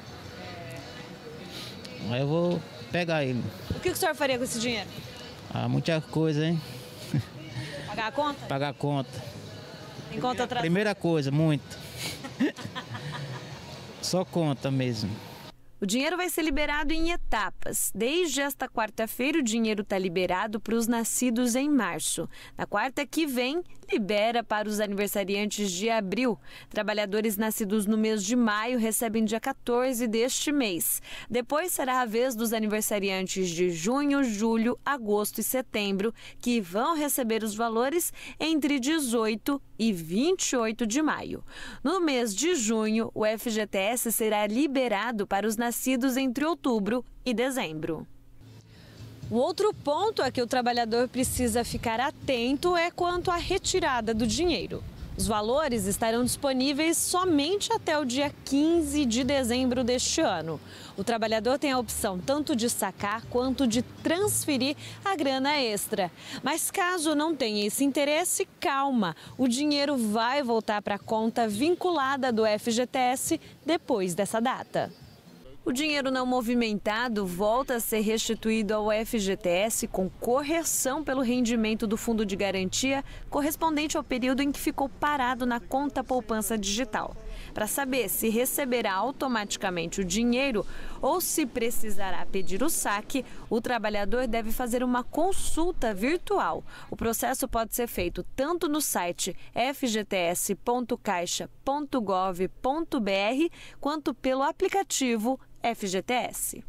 Aí eu vou pegar ele. O que, o senhor faria com esse dinheiro? Ah, muita coisa, hein? Pagar a conta? Pagar a conta. Em conta atrás? Primeira coisa, muito. *laughs* Só conta mesmo. O dinheiro vai ser liberado em etapas. Desde esta quarta-feira, o dinheiro está liberado para os nascidos em março. Na quarta que vem, libera para os aniversariantes de abril. Trabalhadores nascidos no mês de maio recebem dia 14 deste mês. Depois será a vez dos aniversariantes de junho, julho, agosto e setembro, que vão receber os valores entre 18 e 28 de maio. No mês de junho, o FGTS será liberado para os nascidos nascidos entre outubro e dezembro. O outro ponto a que o trabalhador precisa ficar atento é quanto à retirada do dinheiro. Os valores estarão disponíveis somente até o dia 15 de dezembro deste ano. O trabalhador tem a opção tanto de sacar quanto de transferir a grana extra. Mas caso não tenha esse interesse, calma, o dinheiro vai voltar para a conta vinculada do FGTS depois dessa data. O dinheiro não movimentado volta a ser restituído ao FGTS com correção pelo rendimento do fundo de garantia correspondente ao período em que ficou parado na conta poupança digital. Para saber se receberá automaticamente o dinheiro ou se precisará pedir o saque, o trabalhador deve fazer uma consulta virtual. O processo pode ser feito tanto no site fgts.caixa.gov.br quanto pelo aplicativo FGTS.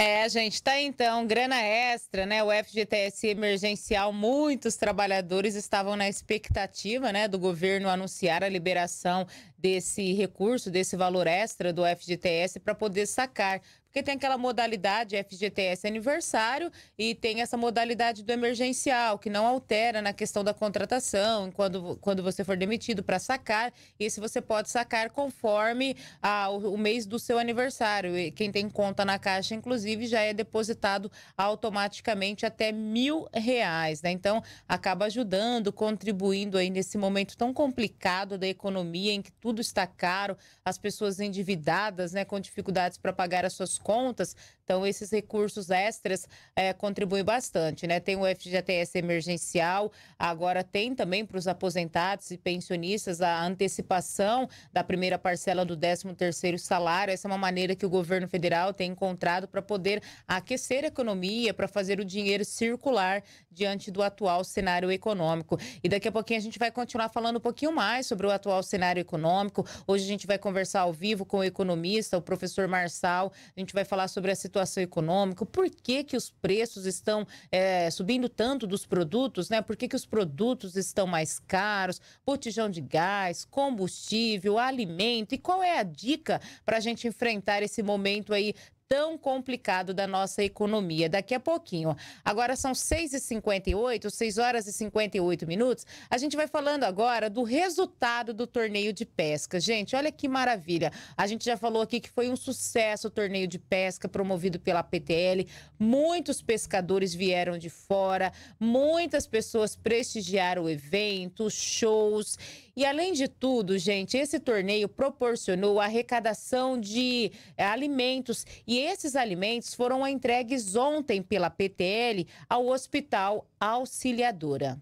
É, gente, tá então, grana extra, né? O FGTS emergencial, muitos trabalhadores estavam na expectativa, né, do governo anunciar a liberação desse recurso, desse valor extra do FGTS para poder sacar. Porque tem aquela modalidade FGTS é aniversário e tem essa modalidade do emergencial, que não altera na questão da contratação, quando, quando você for demitido para sacar. e Esse você pode sacar conforme a, o, o mês do seu aniversário. E quem tem conta na Caixa, inclusive, já é depositado automaticamente até mil reais. Né? Então, acaba ajudando, contribuindo aí nesse momento tão complicado da economia, em que tudo está caro, as pessoas endividadas, né, com dificuldades para pagar as suas contas. Então, esses recursos extras é, contribuem bastante, né? Tem o FGTS emergencial, agora tem também para os aposentados e pensionistas a antecipação da primeira parcela do 13º salário. Essa é uma maneira que o governo federal tem encontrado para poder aquecer a economia, para fazer o dinheiro circular diante do atual cenário econômico. E daqui a pouquinho a gente vai continuar falando um pouquinho mais sobre o atual cenário econômico. Hoje a gente vai conversar ao vivo com o economista, o professor Marçal. A gente gente vai falar sobre a situação econômica, por que, que os preços estão é, subindo tanto dos produtos, né? Por que, que os produtos estão mais caros, botijão de gás, combustível, alimento, e qual é a dica para a gente enfrentar esse momento aí tão complicado da nossa economia. Daqui a pouquinho. Agora são 6h58, 6 horas e 58 minutos. A gente vai falando agora do resultado do torneio de pesca. Gente, olha que maravilha. A gente já falou aqui que foi um sucesso o torneio de pesca promovido pela PTL. Muitos pescadores vieram de fora, muitas pessoas prestigiaram o evento, shows. E além de tudo, gente, esse torneio proporcionou a arrecadação de eh, alimentos e esses alimentos foram entregues ontem pela PTL ao Hospital Auxiliadora.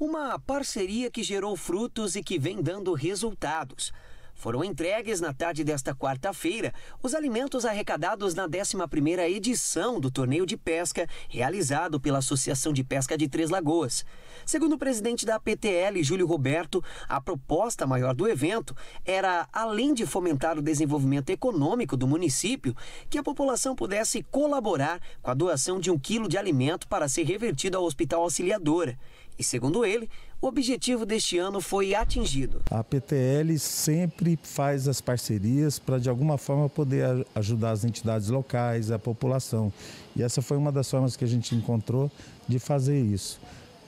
Uma parceria que gerou frutos e que vem dando resultados. Foram entregues na tarde desta quarta-feira os alimentos arrecadados na 11ª edição do torneio de pesca realizado pela Associação de Pesca de Três Lagoas. Segundo o presidente da PTL, Júlio Roberto, a proposta maior do evento era, além de fomentar o desenvolvimento econômico do município, que a população pudesse colaborar com a doação de um quilo de alimento para ser revertido ao Hospital Auxiliadora. E segundo ele, o objetivo deste ano foi atingido. A PTL sempre faz as parcerias para, de alguma forma, poder ajudar as entidades locais, a população. E essa foi uma das formas que a gente encontrou de fazer isso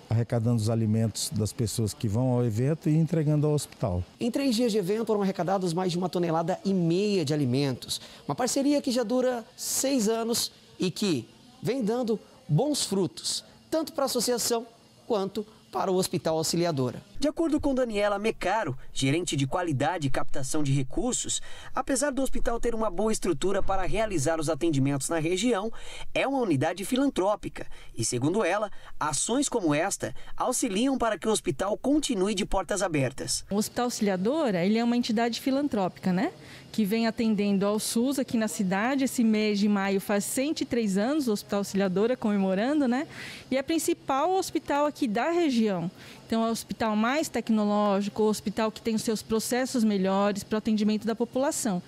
arrecadando os alimentos das pessoas que vão ao evento e entregando ao hospital. Em três dias de evento foram arrecadados mais de uma tonelada e meia de alimentos. Uma parceria que já dura seis anos e que vem dando bons frutos, tanto para a associação quanto para para o Hospital Auxiliadora. De acordo com Daniela Mecaro, gerente de qualidade e captação de recursos, apesar do hospital ter uma boa estrutura para realizar os atendimentos na região, é uma unidade filantrópica e, segundo ela, ações como esta auxiliam para que o hospital continue de portas abertas. O Hospital Auxiliadora ele é uma entidade filantrópica, né? que vem atendendo ao SUS aqui na cidade. Esse mês de maio faz 103 anos, o Hospital Auxiliadora comemorando, né? E é principal hospital aqui da região. Então, é o hospital mais tecnológico, o hospital que tem os seus processos melhores para o atendimento da população.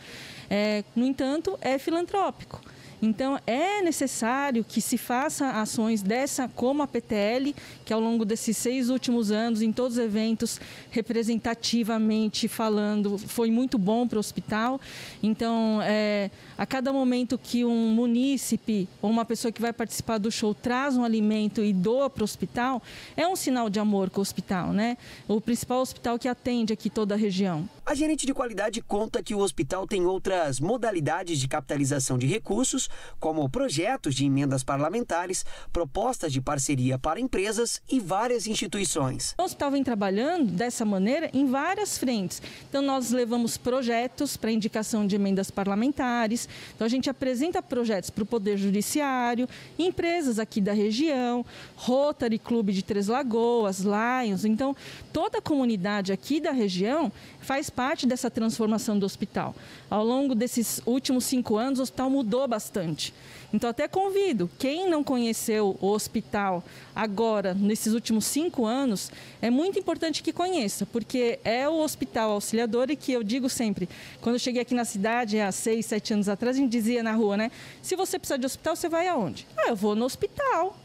É, no entanto, é filantrópico. Então, é necessário que se faça ações dessa, como a PTL, que ao longo desses seis últimos anos, em todos os eventos, representativamente falando, foi muito bom para o hospital. Então, é, a cada momento que um munícipe ou uma pessoa que vai participar do show traz um alimento e doa para o hospital, é um sinal de amor com o hospital, né? O principal hospital que atende aqui toda a região. A gerente de qualidade conta que o hospital tem outras modalidades de capitalização de recursos, como projetos de emendas parlamentares, propostas de parceria para empresas e várias instituições. O hospital vem trabalhando dessa maneira em várias frentes. Então, nós levamos projetos para indicação de emendas parlamentares, então, a gente apresenta projetos para o Poder Judiciário, empresas aqui da região, Rotary Clube de Três Lagoas, Lions. Então, toda a comunidade aqui da região faz parte parte dessa transformação do hospital. Ao longo desses últimos cinco anos, o hospital mudou bastante. Então, até convido, quem não conheceu o hospital agora, nesses últimos cinco anos, é muito importante que conheça, porque é o hospital auxiliador e que eu digo sempre, quando eu cheguei aqui na cidade, há seis, sete anos atrás, a gente dizia na rua, né? Se você precisar de hospital, você vai aonde? Ah, eu vou no hospital.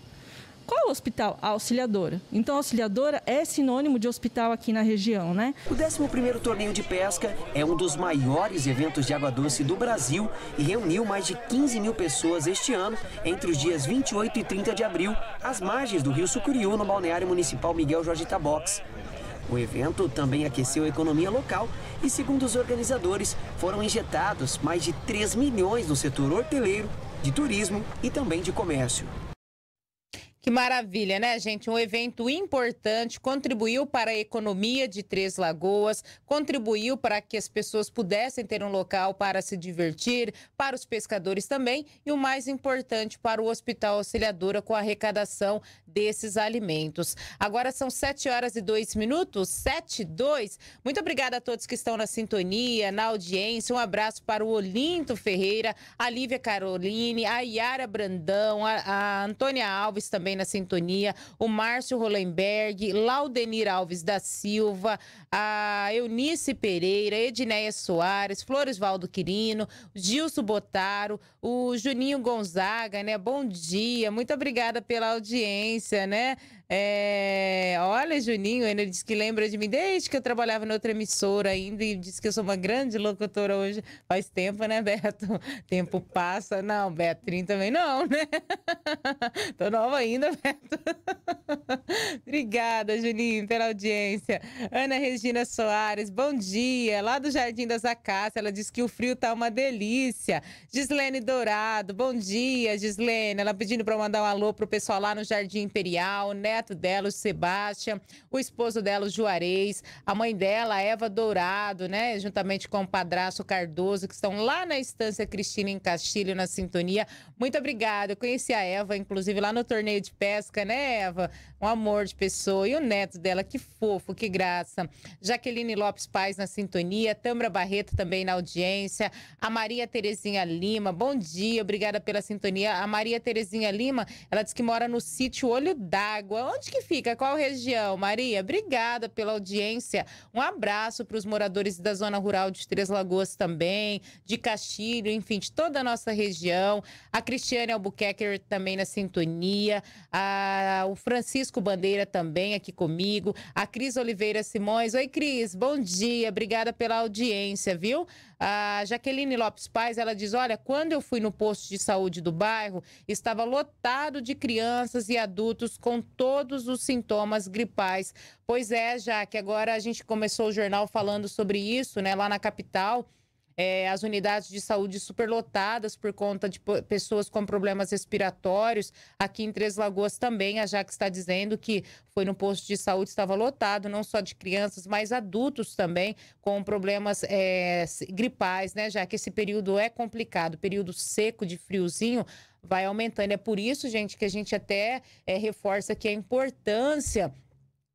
Qual o hospital? A auxiliadora. Então, a auxiliadora é sinônimo de hospital aqui na região, né? O 11º Torneio de Pesca é um dos maiores eventos de água doce do Brasil e reuniu mais de 15 mil pessoas este ano, entre os dias 28 e 30 de abril, às margens do Rio Sucuriú, no balneário municipal Miguel Jorge Tabox. O evento também aqueceu a economia local e, segundo os organizadores, foram injetados mais de 3 milhões no setor hoteleiro, de turismo e também de comércio. Que maravilha, né, gente? Um evento importante, contribuiu para a economia de Três Lagoas, contribuiu para que as pessoas pudessem ter um local para se divertir, para os pescadores também, e o mais importante, para o Hospital Auxiliadora com a arrecadação desses alimentos. Agora são 7 horas e 2 minutos, 7 e 2. Muito obrigada a todos que estão na sintonia, na audiência. Um abraço para o Olinto Ferreira, a Lívia Caroline, a Yara Brandão, a, a Antônia Alves também na sintonia, o Márcio Rolenberg, Laudenir Alves da Silva, a Eunice Pereira, Edneia Soares, Floresvaldo Quirino, Gilson Botaro, o Juninho Gonzaga, né? Bom dia, muito obrigada pela audiência, né? É, olha, Juninho, ele disse que lembra de mim desde que eu trabalhava em outra emissora ainda e disse que eu sou uma grande locutora hoje. Faz tempo, né, Beto? *laughs* Tempo passa. Não, Betrin também não, né? *laughs* Tô nova ainda, Beto. *laughs* Obrigada, Juninho, pela audiência. Ana Regina Soares, bom dia. Lá do Jardim das Acácias, ela disse que o frio tá uma delícia. Gislene Dourado, bom dia, Gislene. Ela pedindo para mandar um alô pro pessoal lá no Jardim Imperial, né? neto dela, o Sebastião, o esposo dela, o Juarez, a mãe dela, Eva Dourado, né? Juntamente com o padrasto Cardoso, que estão lá na Estância Cristina em Castilho, na Sintonia. Muito obrigada. Eu conheci a Eva, inclusive, lá no torneio de pesca, né, Eva? Um amor de pessoa. E o neto dela, que fofo, que graça. Jaqueline Lopes Paz na Sintonia, Tamara Barreto também na audiência, a Maria Terezinha Lima, bom dia, obrigada pela sintonia. A Maria Terezinha Lima, ela diz que mora no sítio Olho d'Água. Onde que fica? Qual região? Maria, obrigada pela audiência. Um abraço para os moradores da zona rural de Três Lagoas também, de Castilho, enfim, de toda a nossa região. A Cristiane Albuquerque também na sintonia. A... o Francisco Bandeira também aqui comigo. A Cris Oliveira Simões. Oi, Cris, bom dia. Obrigada pela audiência, viu? A Jaqueline Lopes Paz, ela diz: Olha, quando eu fui no posto de saúde do bairro, estava lotado de crianças e adultos com todos os sintomas gripais. Pois é, já que agora a gente começou o jornal falando sobre isso, né, lá na capital é, as unidades de saúde superlotadas por conta de pessoas com problemas respiratórios. Aqui em Três Lagoas também, a Jaque está dizendo que foi no posto de saúde, estava lotado, não só de crianças, mas adultos também, com problemas é, gripais, né? Já que esse período é complicado, período seco, de friozinho, vai aumentando. É por isso, gente, que a gente até é, reforça que a importância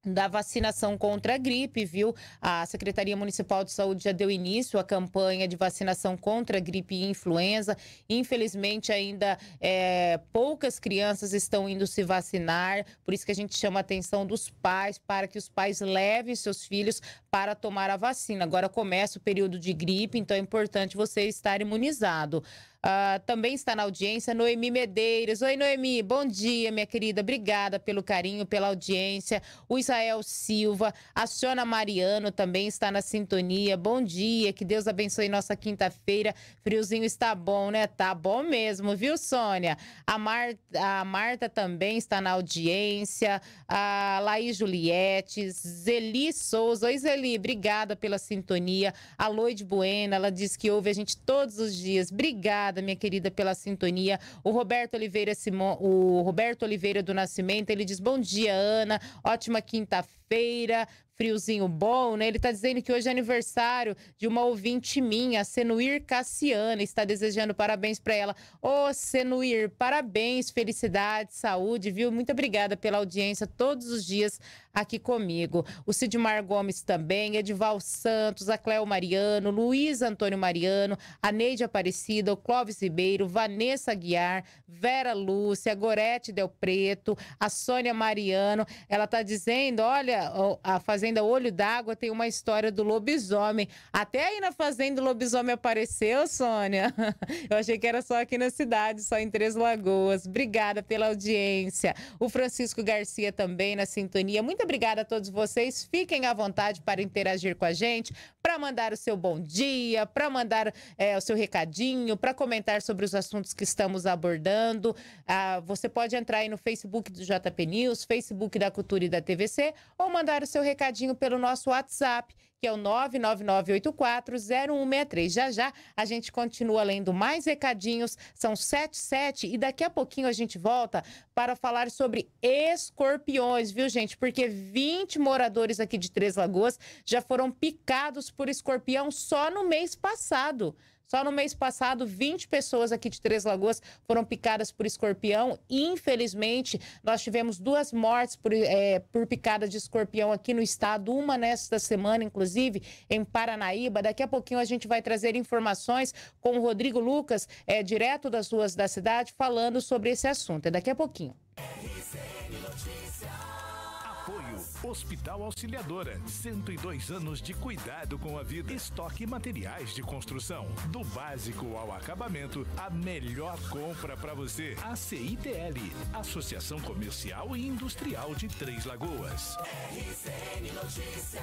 da vacinação contra a gripe, viu? A Secretaria Municipal de Saúde já deu início à campanha de vacinação contra a gripe e influenza. Infelizmente, ainda é, poucas crianças estão indo se vacinar, por isso que a gente chama a atenção dos pais para que os pais levem seus filhos para tomar a vacina. Agora começa o período de gripe, então é importante você estar imunizado. Uh, também está na audiência Noemi Medeiros. Oi, Noemi, bom dia, minha querida. Obrigada pelo carinho, pela audiência. O Israel Silva, a Siona Mariano também está na sintonia. Bom dia, que Deus abençoe nossa quinta-feira. Friozinho está bom, né? Tá bom mesmo, viu, Sônia? A, Mar... a Marta também está na audiência. A Laís Juliette, Zeli Souza. Oi, Zeli, obrigada pela sintonia. A Loide Bueno, ela diz que ouve a gente todos os dias. Obrigada. Obrigada, minha querida, pela sintonia. O Roberto Oliveira o Roberto Oliveira do Nascimento, ele diz: "Bom dia, Ana. Ótima quinta-feira. Friozinho bom, né? Ele está dizendo que hoje é aniversário de uma ouvinte minha, Senuir Cassiana, está desejando parabéns para ela. Ô, oh, Senuir, parabéns, felicidade, saúde, viu? Muito obrigada pela audiência todos os dias aqui comigo. O Sidmar Gomes também, Edival Santos, a Cléo Mariano, Luiz Antônio Mariano, a Neide Aparecida, o Clóvis Ribeiro, Vanessa Guiar, Vera Lúcia, Gorete Del Preto, a Sônia Mariano. Ela está dizendo: olha, a Fazenda Olho d'Água tem uma história do lobisomem. Até aí na Fazenda o lobisomem apareceu, Sônia. *laughs* Eu achei que era só aqui na cidade, só em Três Lagoas. Obrigada pela audiência. O Francisco Garcia também na sintonia. Muita muito obrigada a todos vocês. Fiquem à vontade para interagir com a gente, para mandar o seu bom dia, para mandar é, o seu recadinho, para comentar sobre os assuntos que estamos abordando. Ah, você pode entrar aí no Facebook do JP News, Facebook da Cultura e da TVC, ou mandar o seu recadinho pelo nosso WhatsApp, que é o 999840163. Já já a gente continua lendo mais recadinhos, são 77 e daqui a pouquinho a gente volta para falar sobre escorpiões, viu, gente? Porque 20 moradores aqui de Três Lagoas já foram picados por escorpião só no mês passado. Só no mês passado, 20 pessoas aqui de Três Lagoas foram picadas por escorpião. Infelizmente, nós tivemos duas mortes por, é, por picada de escorpião aqui no estado, uma nesta semana, inclusive, em Paranaíba. Daqui a pouquinho a gente vai trazer informações com o Rodrigo Lucas, é, direto das ruas da cidade, falando sobre esse assunto. É daqui a pouquinho. Hospital Auxiliadora, 102 anos de cuidado com a vida. Estoque materiais de construção. Do básico ao acabamento, a melhor compra para você. A CITL Associação Comercial e Industrial de Três Lagoas. RCN Notícias.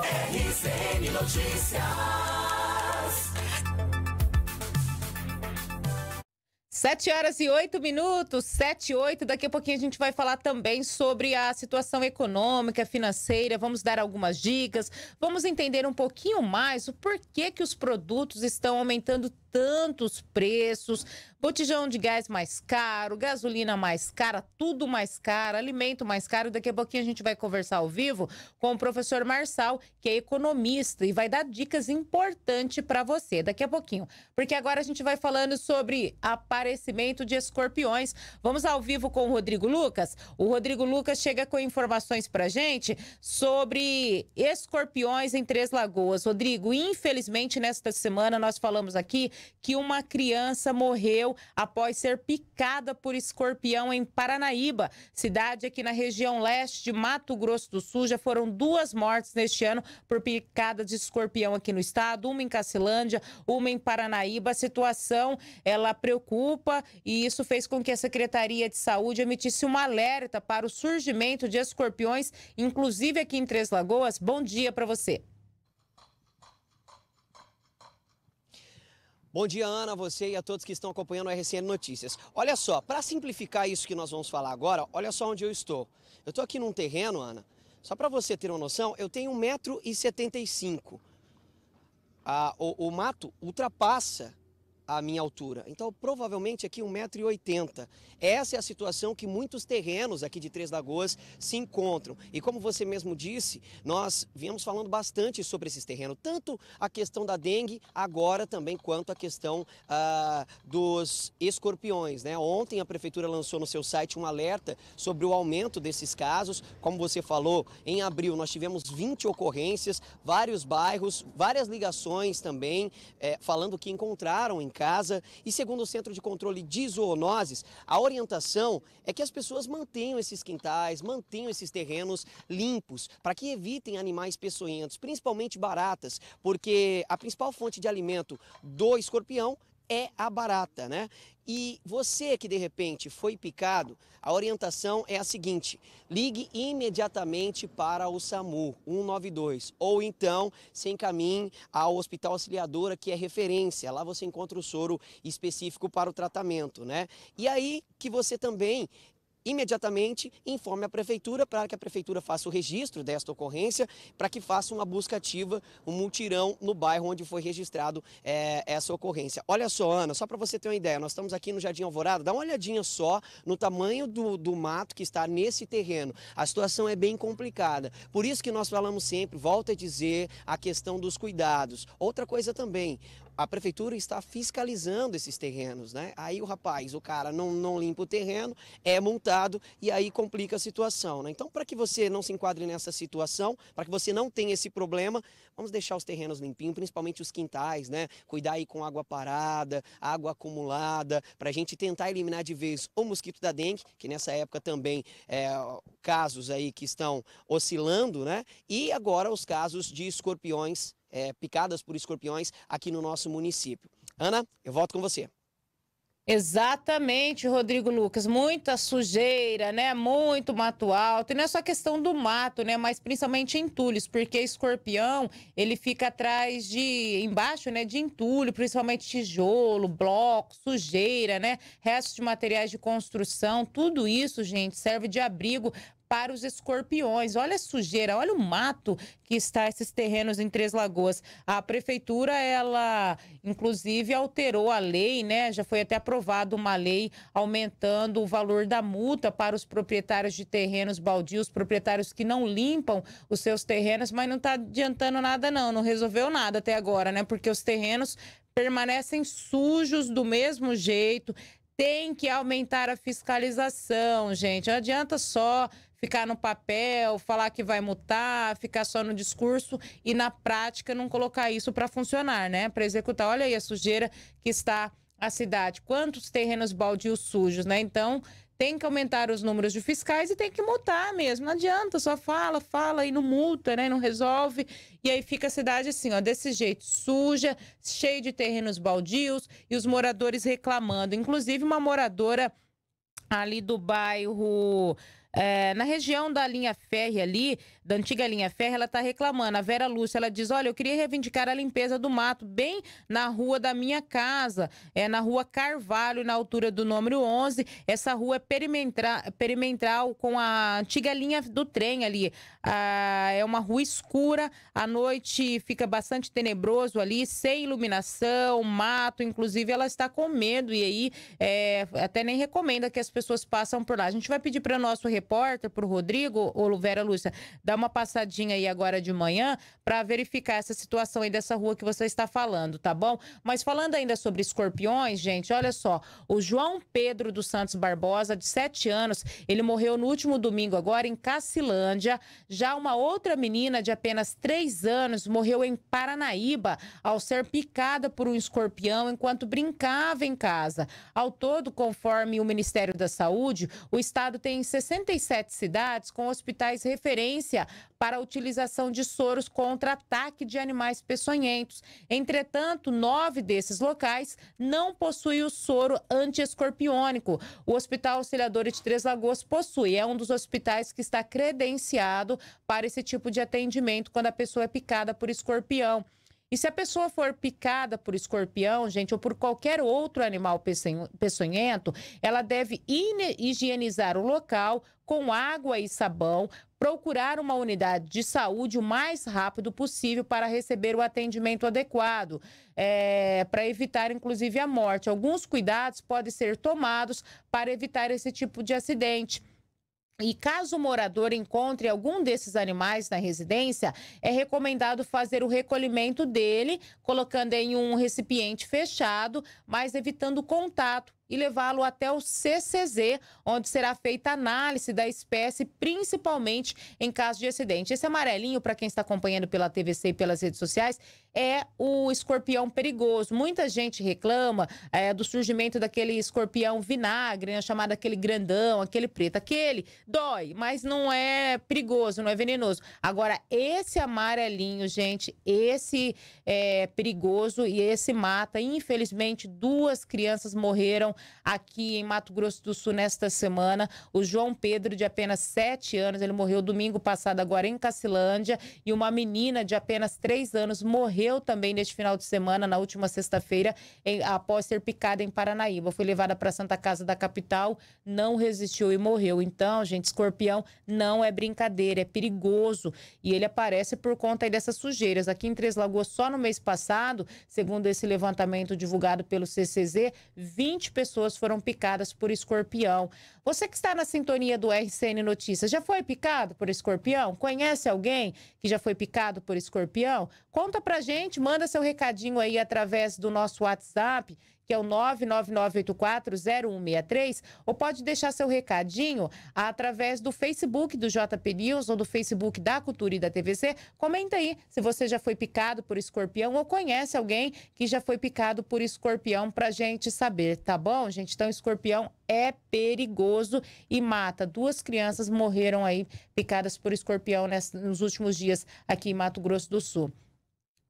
RCN Notícias. Sete horas e oito minutos, sete e oito. Daqui a pouquinho a gente vai falar também sobre a situação econômica, financeira. Vamos dar algumas dicas. Vamos entender um pouquinho mais o porquê que os produtos estão aumentando tantos preços, botijão de gás mais caro, gasolina mais cara, tudo mais caro, alimento mais caro. Daqui a pouquinho a gente vai conversar ao vivo com o professor Marçal, que é economista e vai dar dicas importantes para você daqui a pouquinho, porque agora a gente vai falando sobre aparecimento de escorpiões. Vamos ao vivo com o Rodrigo Lucas. O Rodrigo Lucas chega com informações para gente sobre escorpiões em Três Lagoas. Rodrigo, infelizmente nesta semana nós falamos aqui que uma criança morreu após ser picada por escorpião em Paranaíba, cidade aqui na região leste de Mato Grosso do Sul. Já foram duas mortes neste ano por picada de escorpião aqui no estado, uma em Cacilândia, uma em Paranaíba. A situação ela preocupa e isso fez com que a Secretaria de Saúde emitisse um alerta para o surgimento de escorpiões, inclusive aqui em Três Lagoas. Bom dia para você. Bom dia, Ana, você e a todos que estão acompanhando o RCN Notícias. Olha só, para simplificar isso que nós vamos falar agora, olha só onde eu estou. Eu estou aqui num terreno, Ana, só para você ter uma noção, eu tenho 1,75m. Ah, o, o mato ultrapassa a minha altura. Então, provavelmente aqui 1,80m. Essa é a situação que muitos terrenos aqui de Três Lagoas se encontram. E como você mesmo disse, nós viemos falando bastante sobre esses terrenos, tanto a questão da dengue, agora também quanto a questão ah, dos escorpiões. Né? Ontem a prefeitura lançou no seu site um alerta sobre o aumento desses casos. Como você falou, em abril nós tivemos 20 ocorrências, vários bairros, várias ligações também, eh, falando que encontraram em casa. E segundo o Centro de Controle de Zoonoses, a orientação é que as pessoas mantenham esses quintais, mantenham esses terrenos limpos, para que evitem animais peçonhentos, principalmente baratas, porque a principal fonte de alimento do escorpião é a barata, né? E você que de repente foi picado, a orientação é a seguinte: ligue imediatamente para o SAMU 192 ou então se encaminhe ao Hospital Auxiliadora, que é referência. Lá você encontra o soro específico para o tratamento, né? E aí que você também imediatamente informe a prefeitura para que a prefeitura faça o registro desta ocorrência, para que faça uma busca ativa, um multirão no bairro onde foi registrado é, essa ocorrência. Olha só, Ana, só para você ter uma ideia, nós estamos aqui no Jardim Alvorada, dá uma olhadinha só no tamanho do, do mato que está nesse terreno. A situação é bem complicada. Por isso que nós falamos sempre, volta a dizer, a questão dos cuidados. Outra coisa também, a prefeitura está fiscalizando esses terrenos, né? Aí o rapaz, o cara não, não limpa o terreno, é multado e aí complica a situação, né? Então, para que você não se enquadre nessa situação, para que você não tenha esse problema, vamos deixar os terrenos limpinhos, principalmente os quintais, né? Cuidar aí com água parada, água acumulada, para a gente tentar eliminar de vez o mosquito da dengue, que nessa época também é, casos aí que estão oscilando, né? E agora os casos de escorpiões é, picadas por escorpiões aqui no nosso município. Ana, eu volto com você. Exatamente, Rodrigo Lucas. Muita sujeira, né? Muito mato alto. E não é só questão do mato, né? Mas principalmente entulhos, porque escorpião, ele fica atrás de. embaixo, né? De entulho, principalmente tijolo, bloco, sujeira, né? Restos de materiais de construção. Tudo isso, gente, serve de abrigo para os escorpiões. Olha a sujeira, olha o mato que está esses terrenos em Três Lagoas. A prefeitura, ela inclusive alterou a lei, né? Já foi até aprovada uma lei aumentando o valor da multa para os proprietários de terrenos baldios, proprietários que não limpam os seus terrenos, mas não está adiantando nada não, não resolveu nada até agora, né? Porque os terrenos permanecem sujos do mesmo jeito, tem que aumentar a fiscalização, gente. Não adianta só ficar no papel, falar que vai mutar, ficar só no discurso e na prática não colocar isso para funcionar, né? Para executar. Olha aí a sujeira que está a cidade. Quantos terrenos baldios sujos, né? Então, tem que aumentar os números de fiscais e tem que multar mesmo. Não adianta, só fala, fala e não multa, né? Não resolve. E aí fica a cidade assim, ó, desse jeito, suja, cheia de terrenos baldios e os moradores reclamando. Inclusive, uma moradora ali do bairro. É, na região da linha férrea ali, da antiga linha ferro ela está reclamando. A Vera Lúcia, ela diz, olha, eu queria reivindicar a limpeza do mato bem na rua da minha casa, é na rua Carvalho, na altura do número 11. Essa rua é perimetral, perimetral com a antiga linha do trem ali. Ah, é uma rua escura, à noite fica bastante tenebroso ali, sem iluminação, mato, inclusive ela está com medo e aí é, até nem recomenda que as pessoas passem por lá. A gente vai pedir para nosso repórter, para o Rodrigo, ou Vera Lúcia, dar dá uma passadinha aí agora de manhã para verificar essa situação aí dessa rua que você está falando, tá bom? Mas falando ainda sobre escorpiões, gente, olha só. O João Pedro dos Santos Barbosa, de 7 anos, ele morreu no último domingo agora em Cacilândia. Já uma outra menina de apenas 3 anos morreu em Paranaíba ao ser picada por um escorpião enquanto brincava em casa. Ao todo, conforme o Ministério da Saúde, o estado tem 67 cidades com hospitais referência para a utilização de soros contra ataque de animais peçonhentos. Entretanto, nove desses locais não possuem o soro antiescorpiônico. O Hospital Auxiliadora de Três Lagoas possui, é um dos hospitais que está credenciado para esse tipo de atendimento quando a pessoa é picada por escorpião. E se a pessoa for picada por escorpião, gente, ou por qualquer outro animal peçonhento, ela deve higienizar o local com água e sabão, procurar uma unidade de saúde o mais rápido possível para receber o atendimento adequado, é, para evitar inclusive a morte. Alguns cuidados podem ser tomados para evitar esse tipo de acidente. E caso o morador encontre algum desses animais na residência, é recomendado fazer o recolhimento dele, colocando em um recipiente fechado, mas evitando contato e levá-lo até o CCZ, onde será feita análise da espécie, principalmente em caso de acidente. Esse amarelinho, para quem está acompanhando pela TVC e pelas redes sociais, é o escorpião perigoso. Muita gente reclama é, do surgimento daquele escorpião vinagre, né, chamado aquele grandão, aquele preto. Aquele dói, mas não é perigoso, não é venenoso. Agora, esse amarelinho, gente, esse é perigoso e esse mata. Infelizmente, duas crianças morreram aqui em Mato Grosso do Sul nesta semana. O João Pedro, de apenas 7 anos, ele morreu domingo passado agora em Cacilândia. E uma menina de apenas 3 anos morreu também neste final de semana, na última sexta-feira, após ser picada em Paranaíba. Foi levada para a Santa Casa da capital, não resistiu e morreu. Então, gente, escorpião não é brincadeira, é perigoso. E ele aparece por conta dessas sujeiras. Aqui em Três Lagoas, só no mês passado, segundo esse levantamento divulgado pelo CCZ, 20 pessoas pessoas foram picadas por escorpião. Você que está na sintonia do RCN Notícias, já foi picado por escorpião? Conhece alguém que já foi picado por escorpião? Conta pra gente, manda seu recadinho aí através do nosso WhatsApp, que é o 999840163, ou pode deixar seu recadinho através do Facebook do JP News ou do Facebook da Cultura e da TVC. Comenta aí se você já foi picado por escorpião ou conhece alguém que já foi picado por escorpião pra gente saber, tá bom, gente? Então, escorpião é perigoso e mata. Duas crianças morreram aí picadas por escorpião nos últimos dias aqui em Mato Grosso do Sul.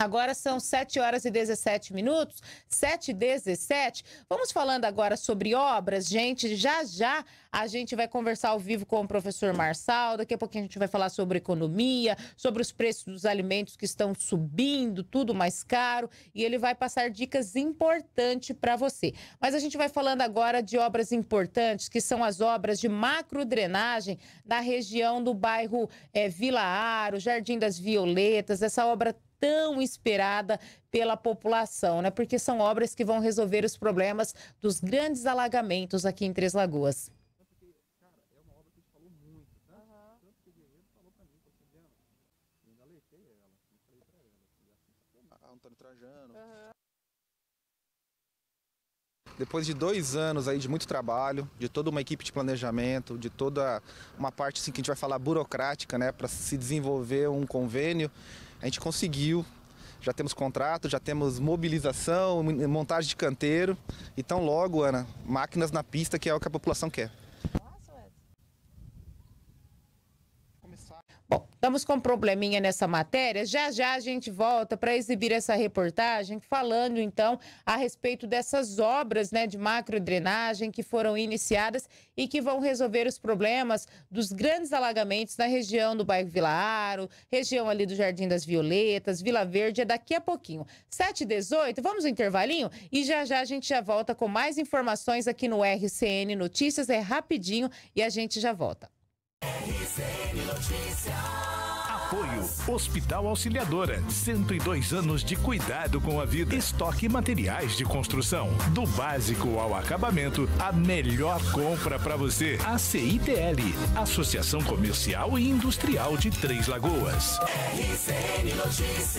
Agora são 7 horas e 17 minutos, 7 e 17. Vamos falando agora sobre obras, gente. Já já a gente vai conversar ao vivo com o professor Marçal. Daqui a pouquinho a gente vai falar sobre economia, sobre os preços dos alimentos que estão subindo, tudo mais caro. E ele vai passar dicas importantes para você. Mas a gente vai falando agora de obras importantes, que são as obras de macrodrenagem na região do bairro é, Vila Aro, Jardim das Violetas. Essa obra tão esperada pela população, né? Porque são obras que vão resolver os problemas dos grandes alagamentos aqui em Três Lagoas. Ah, Depois de dois anos aí de muito trabalho, de toda uma equipe de planejamento, de toda uma parte assim, que a gente vai falar burocrática, né, para se desenvolver um convênio, a gente conseguiu, já temos contrato, já temos mobilização, montagem de canteiro. Então logo, Ana, máquinas na pista que é o que a população quer. Bom, estamos com um probleminha nessa matéria. Já já a gente volta para exibir essa reportagem, falando então a respeito dessas obras né, de macrodrenagem que foram iniciadas e que vão resolver os problemas dos grandes alagamentos na região do bairro Vila Aro, região ali do Jardim das Violetas, Vila Verde, é daqui a pouquinho. 7h18, vamos ao intervalinho e já já a gente já volta com mais informações aqui no RCN Notícias. É rapidinho e a gente já volta. RCN Apoio Hospital Auxiliadora, 102 anos de cuidado com a vida. Estoque materiais de construção, do básico ao acabamento, a melhor compra para você. A CITL, Associação Comercial e Industrial de Três Lagoas. RCN Notícias.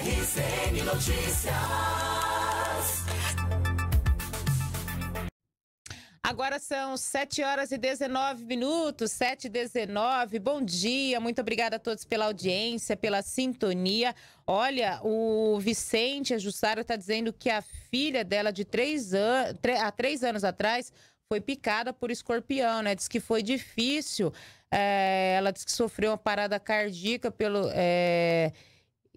RCN Notícias. Agora são 7 horas e 19 minutos, 7 e 19. Bom dia, muito obrigada a todos pela audiência, pela sintonia. Olha, o Vicente, a Jussara, está dizendo que a filha dela de três anos, há três anos atrás, foi picada por escorpião, né? Diz que foi difícil é, ela disse que sofreu uma parada cardíaca pelo. É,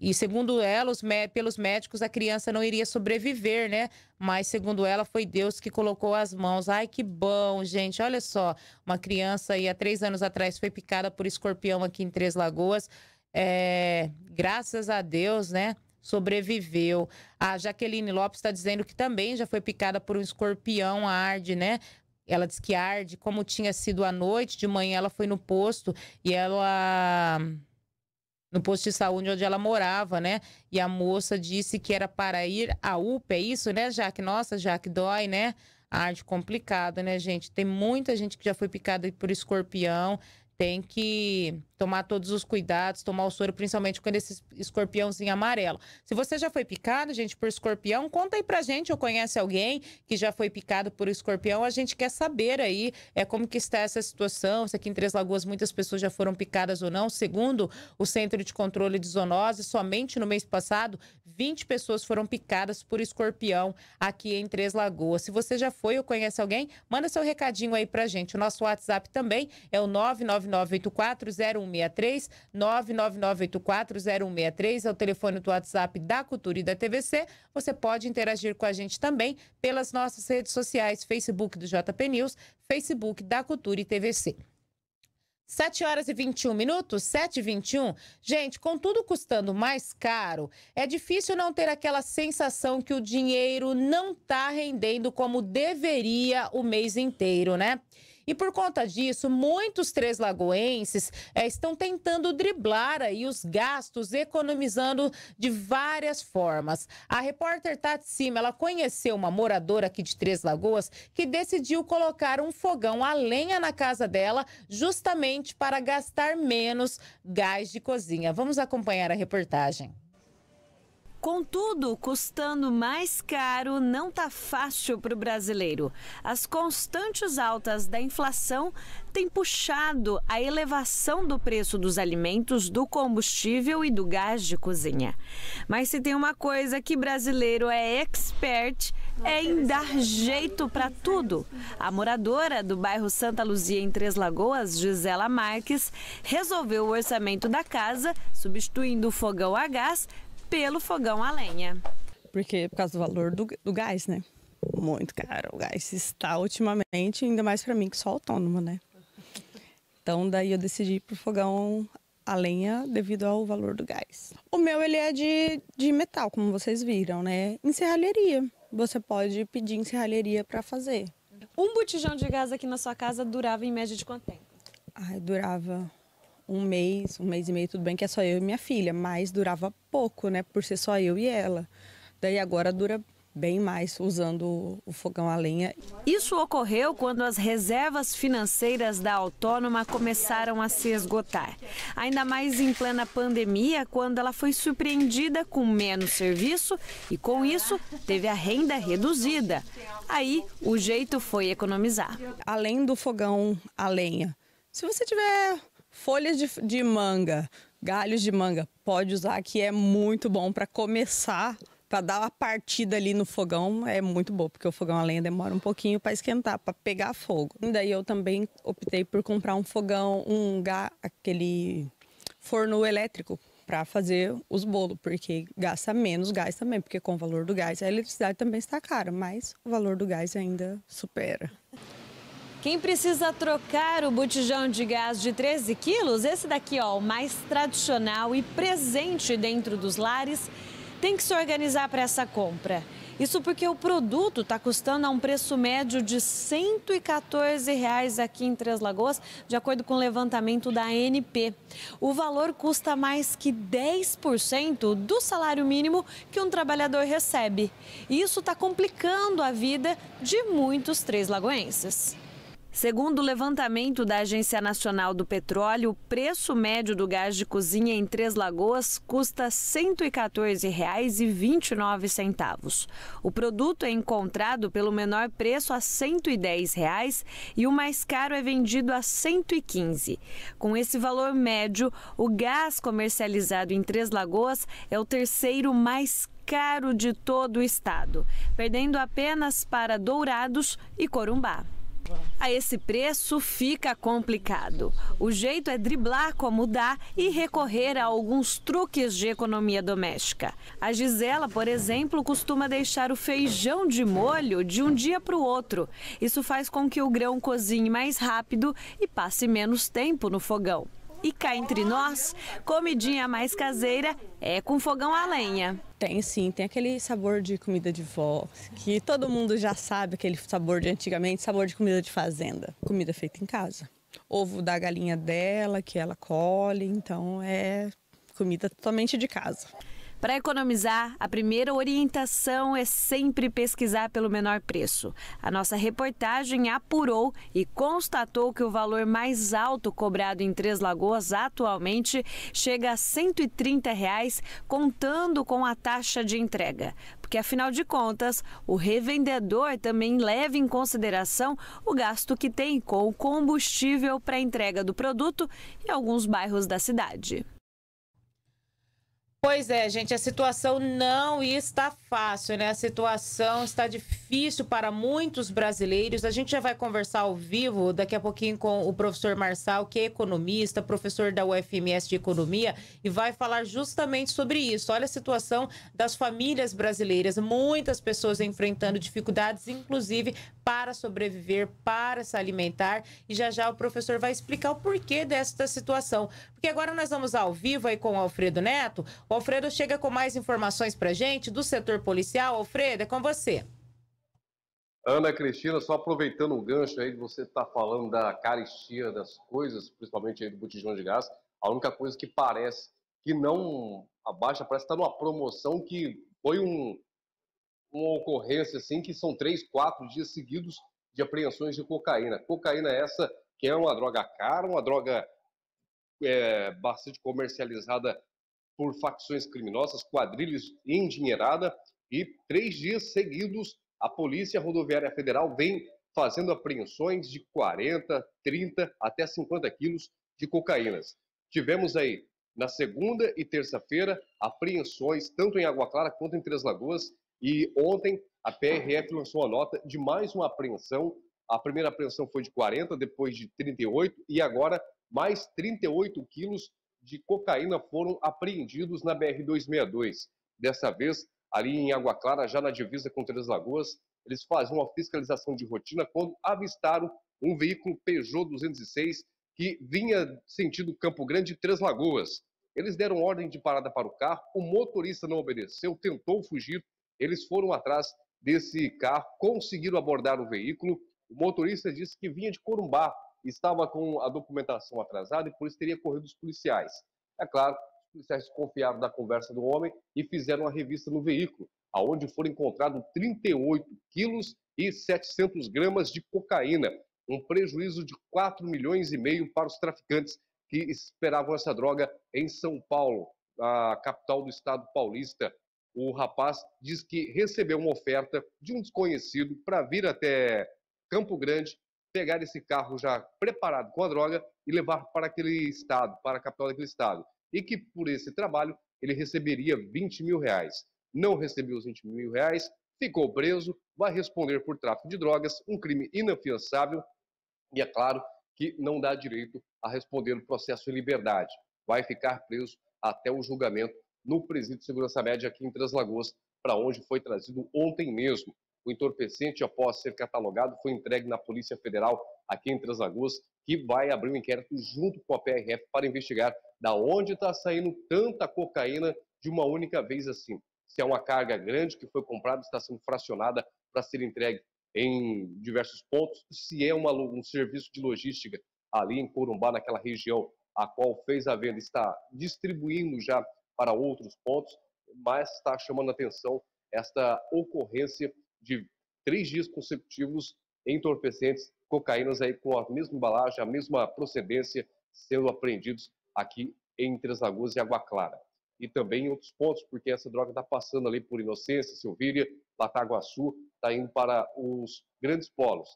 e segundo ela, os, pelos médicos, a criança não iria sobreviver, né? Mas segundo ela, foi Deus que colocou as mãos. Ai, que bom, gente. Olha só, uma criança aí há três anos atrás foi picada por escorpião aqui em Três Lagoas. É, graças a Deus, né? Sobreviveu. A Jaqueline Lopes está dizendo que também já foi picada por um escorpião, Arde, né? Ela disse que arde, como tinha sido à noite, de manhã ela foi no posto e ela. No posto de saúde onde ela morava, né? E a moça disse que era para ir à UPA, é isso, né, Jaque? Nossa, Jaque, dói, né? arde complicada, né, gente? Tem muita gente que já foi picada por escorpião. Tem que tomar todos os cuidados, tomar o soro, principalmente quando esse escorpiãozinho amarelo. Se você já foi picado, gente, por escorpião, conta aí pra gente ou conhece alguém que já foi picado por escorpião. A gente quer saber aí é, como que está essa situação, se aqui em Três Lagoas muitas pessoas já foram picadas ou não. Segundo o Centro de Controle de Zoonoses, somente no mês passado, 20 pessoas foram picadas por escorpião aqui em Três Lagoas. Se você já foi ou conhece alguém, manda seu recadinho aí pra gente. O nosso WhatsApp também é o 9998401 0163, 999840163, é o telefone do WhatsApp da Cultura e da TVC. Você pode interagir com a gente também pelas nossas redes sociais, Facebook do JP News, Facebook da Cultura e TVC. 7 horas e 21 minutos, 7 e 21. Gente, com tudo custando mais caro, é difícil não ter aquela sensação que o dinheiro não está rendendo como deveria o mês inteiro, né? E por conta disso, muitos três lagoenses é, eh, estão tentando driblar aí os gastos, economizando de várias formas. A repórter Tati Sima, ela conheceu uma moradora aqui de Três Lagoas que decidiu colocar um fogão a lenha na casa dela justamente para gastar menos gás de cozinha. Vamos acompanhar a reportagem. Contudo, custando mais caro, não está fácil para o brasileiro. As constantes altas da inflação têm puxado a elevação do preço dos alimentos, do combustível e do gás de cozinha. Mas se tem uma coisa que brasileiro é expert é em dar jeito para tudo. A moradora do bairro Santa Luzia em Três Lagoas, Gisela Marques, resolveu o orçamento da casa, substituindo o fogão a gás pelo fogão a lenha. Porque por causa do valor do, do gás, né? Muito caro o gás está ultimamente, ainda mais para mim que sou autônomo, né? Então daí eu decidi ir pro fogão a lenha devido ao valor do gás. O meu ele é de, de metal, como vocês viram, né? Em serralheria. Você pode pedir em serralheria para fazer. Um botijão de gás aqui na sua casa durava em média de quanto tempo? Ai, durava um mês, um mês e meio, tudo bem que é só eu e minha filha, mas durava pouco, né, por ser só eu e ela. Daí agora dura bem mais usando o fogão a lenha. Isso ocorreu quando as reservas financeiras da autônoma começaram a se esgotar. Ainda mais em plena pandemia, quando ela foi surpreendida com menos serviço e com isso teve a renda reduzida. Aí o jeito foi economizar. Além do fogão a lenha, se você tiver folhas de, de manga, galhos de manga, pode usar que é muito bom para começar para dar uma partida ali no fogão é muito bom, porque o fogão a lenha demora um pouquinho para esquentar, para pegar fogo. E daí eu também optei por comprar um fogão, um ga, aquele forno elétrico para fazer os bolos, porque gasta menos gás também, porque com o valor do gás a eletricidade também está cara, mas o valor do gás ainda supera. Quem precisa trocar o botijão de gás de 13 quilos, esse daqui, ó, o mais tradicional e presente dentro dos lares, tem que se organizar para essa compra. Isso porque o produto está custando a um preço médio de R$ 114,00 aqui em Três Lagoas, de acordo com o levantamento da ANP. O valor custa mais que 10% do salário mínimo que um trabalhador recebe. E isso está complicando a vida de muitos três lagoenses. Segundo o levantamento da Agência Nacional do Petróleo, o preço médio do gás de cozinha em Três Lagoas custa R$ 114,29. O produto é encontrado pelo menor preço a R$ 110 reais, e o mais caro é vendido a R$ 115. Com esse valor médio, o gás comercializado em Três Lagoas é o terceiro mais caro de todo o estado, perdendo apenas para Dourados e Corumbá. A esse preço fica complicado. O jeito é driblar como dá e recorrer a alguns truques de economia doméstica. A Gisela, por exemplo, costuma deixar o feijão de molho de um dia para o outro. Isso faz com que o grão cozinhe mais rápido e passe menos tempo no fogão. E cá entre nós, comidinha mais caseira é com fogão a lenha. Tem sim, tem aquele sabor de comida de vó, que todo mundo já sabe, aquele sabor de antigamente, sabor de comida de fazenda. Comida feita em casa. Ovo da galinha dela, que ela colhe, então é comida totalmente de casa. Para economizar, a primeira orientação é sempre pesquisar pelo menor preço. A nossa reportagem apurou e constatou que o valor mais alto cobrado em Três Lagoas atualmente chega a R$ 130, reais, contando com a taxa de entrega. Porque, afinal de contas, o revendedor também leva em consideração o gasto que tem com o combustível para a entrega do produto em alguns bairros da cidade. Pois é, gente, a situação não está fácil, né? A situação está difícil para muitos brasileiros. A gente já vai conversar ao vivo daqui a pouquinho com o professor Marçal, que é economista, professor da UFMS de Economia, e vai falar justamente sobre isso. Olha a situação das famílias brasileiras. Muitas pessoas enfrentando dificuldades, inclusive para sobreviver, para se alimentar. E já já o professor vai explicar o porquê desta situação. Porque agora nós vamos ao vivo aí com o Alfredo Neto. O Alfredo chega com mais informações pra gente do setor policial. Alfredo, é com você. Ana Cristina, só aproveitando o gancho aí de você estar tá falando da caristia das coisas, principalmente aí do botijão de gás, a única coisa que parece que não abaixa, parece que está numa promoção que foi um, uma ocorrência assim que são três, quatro dias seguidos de apreensões de cocaína. Cocaína essa que é uma droga cara, uma droga é, bastante comercializada por facções criminosas, quadrilhas endinheirada, e três dias seguidos a Polícia Rodoviária Federal vem fazendo apreensões de 40, 30 até 50 quilos de cocaína. Tivemos aí na segunda e terça-feira apreensões tanto em Água Clara quanto em Três Lagoas e ontem a PRF lançou a nota de mais uma apreensão. A primeira apreensão foi de 40, depois de 38 e agora mais 38 quilos de cocaína foram apreendidos na BR-262. Dessa vez, ali em Água Clara, já na divisa com Três Lagoas, eles fazem uma fiscalização de rotina quando avistaram um veículo Peugeot 206 que vinha sentido Campo Grande e Três Lagoas. Eles deram ordem de parada para o carro, o motorista não obedeceu, tentou fugir, eles foram atrás desse carro, conseguiram abordar o veículo. O motorista disse que vinha de Corumbá, estava com a documentação atrasada e por isso teria corrido os policiais. É claro, os policiais desconfiaram da conversa do homem e fizeram a revista no veículo, aonde foram encontrados 38 quilos e 700 gramas de cocaína, um prejuízo de 4 milhões e meio para os traficantes que esperavam essa droga em São Paulo, a capital do estado paulista. O rapaz diz que recebeu uma oferta de um desconhecido para vir até Campo Grande pegar esse carro já preparado com a droga e levar para aquele estado, para a capital daquele estado. E que por esse trabalho ele receberia 20 mil reais. Não recebeu os 20 mil reais, ficou preso, vai responder por tráfico de drogas, um crime inafiançável e é claro que não dá direito a responder o processo em liberdade. Vai ficar preso até o julgamento no Presídio de Segurança Média aqui em Três Lagoas, para onde foi trazido ontem mesmo. O entorpecente, após ser catalogado, foi entregue na Polícia Federal aqui em Transagosto, que vai abrir um inquérito junto com a PRF para investigar da onde está saindo tanta cocaína de uma única vez assim. Se é uma carga grande que foi comprada, está sendo fracionada para ser entregue em diversos pontos, se é uma, um serviço de logística ali em Corumbá, naquela região a qual fez a venda, está distribuindo já para outros pontos, mas está chamando atenção esta ocorrência de três dias consecutivos entorpecentes, cocaínas aí com a mesma embalagem, a mesma procedência, sendo apreendidos aqui em Três Lagoas e Água Clara. E também em outros pontos, porque essa droga está passando ali por Inocência, Silvíria, Lataguaçu, está indo para os grandes polos.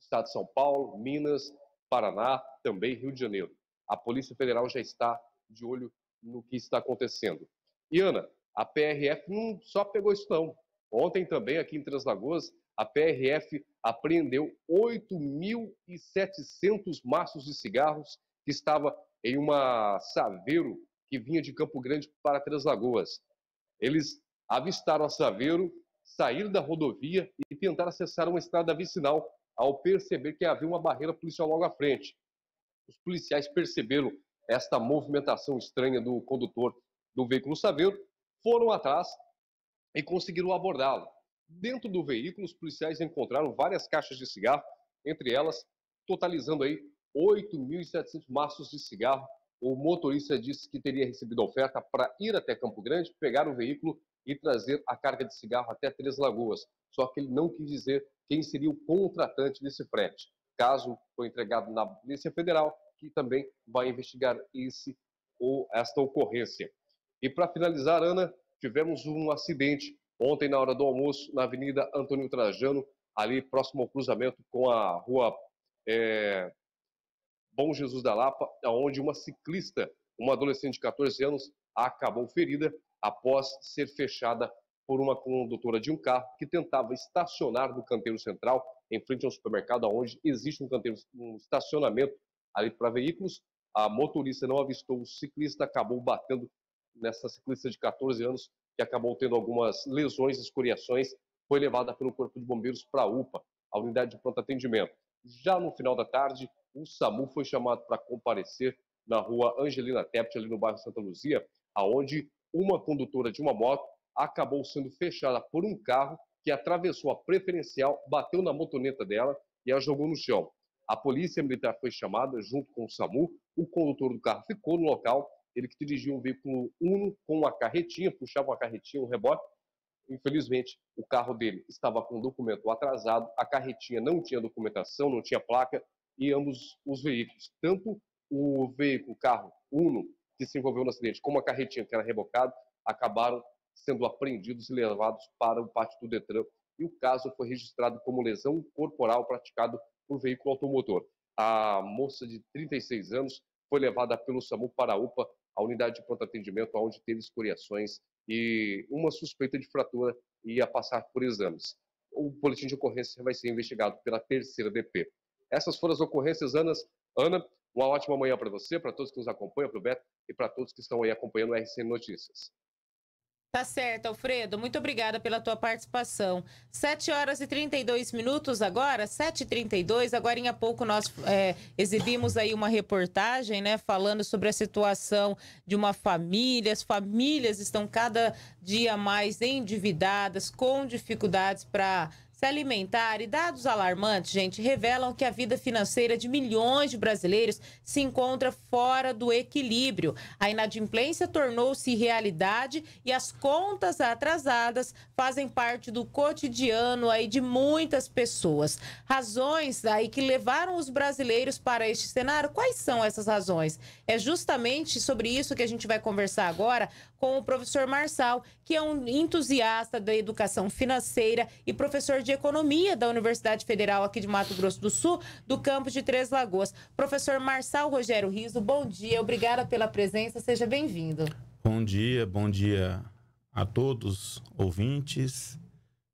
Estado de São Paulo, Minas, Paraná, também Rio de Janeiro. A Polícia Federal já está de olho no que está acontecendo. E Ana, a PRF não hum, só pegou isso não, Ontem também, aqui em Três Lagoas, a PRF apreendeu 8.700 maços de cigarros que estava em uma Saveiro que vinha de Campo Grande para Três Lagoas. Eles avistaram a Saveiro, saíram da rodovia e tentaram acessar uma estrada vicinal ao perceber que havia uma barreira policial logo à frente. Os policiais perceberam esta movimentação estranha do condutor do veículo Saveiro, foram atrás, e conseguiram abordá-lo. Dentro do veículo, os policiais encontraram várias caixas de cigarro, entre elas totalizando aí 8.700 maços de cigarro. O motorista disse que teria recebido oferta para ir até Campo Grande, pegar o veículo e trazer a carga de cigarro até Três Lagoas. Só que ele não quis dizer quem seria o contratante desse frete. Caso foi entregado na Polícia Federal, que também vai investigar esse ou esta ocorrência. E para finalizar, Ana, tivemos um acidente ontem na hora do almoço na Avenida Antônio Trajano, ali próximo ao cruzamento com a Rua é, Bom Jesus da Lapa, onde uma ciclista, uma adolescente de 14 anos, acabou ferida após ser fechada por uma condutora de um carro que tentava estacionar no canteiro central, em frente ao supermercado, onde existe um, canteiro, um estacionamento ali para veículos. A motorista não avistou o ciclista, acabou batendo nessa ciclista de 14 anos que acabou tendo algumas lesões, escoriações, foi levada pelo Corpo de Bombeiros para a UPA, a unidade de pronto atendimento. Já no final da tarde, o SAMU foi chamado para comparecer na rua Angelina Tept, ali no bairro Santa Luzia, aonde uma condutora de uma moto acabou sendo fechada por um carro que atravessou a preferencial, bateu na motoneta dela e a jogou no chão. A polícia militar foi chamada junto com o SAMU, o condutor do carro ficou no local ele que dirigia um veículo Uno com uma carretinha, puxava uma carretinha, um rebote. Infelizmente, o carro dele estava com o documento atrasado, a carretinha não tinha documentação, não tinha placa, e ambos os veículos, tanto o veículo, o carro Uno, que se envolveu no acidente, como a carretinha que era rebocada, acabaram sendo apreendidos e levados para o pátio do Detran. E o caso foi registrado como lesão corporal praticado por veículo automotor. A moça de 36 anos foi levada pelo SAMU para a UPA a unidade de pronto atendimento, onde teve escoriações e uma suspeita de fratura ia passar por exames. O boletim de ocorrência vai ser investigado pela terceira DP. Essas foram as ocorrências, Ana Ana, uma ótima manhã para você, para todos que nos acompanham, para o Beto e para todos que estão aí acompanhando o RC Notícias. Tá certo, Alfredo. Muito obrigada pela tua participação. 7 horas e 32 minutos agora, 7h32. Agora em pouco nós é, exibimos aí uma reportagem, né? Falando sobre a situação de uma família. As famílias estão cada dia mais endividadas, com dificuldades para se alimentar e dados alarmantes, gente, revelam que a vida financeira de milhões de brasileiros se encontra fora do equilíbrio. A inadimplência tornou-se realidade e as contas atrasadas fazem parte do cotidiano aí de muitas pessoas. Razões aí que levaram os brasileiros para este cenário, quais são essas razões? É justamente sobre isso que a gente vai conversar agora com o professor Marçal, que é um entusiasta da educação financeira e professor de de Economia da Universidade Federal aqui de Mato Grosso do Sul, do campus de Três Lagoas. Professor Marçal Rogério Riso, bom dia, obrigada pela presença, seja bem-vindo. Bom dia, bom dia a todos ouvintes.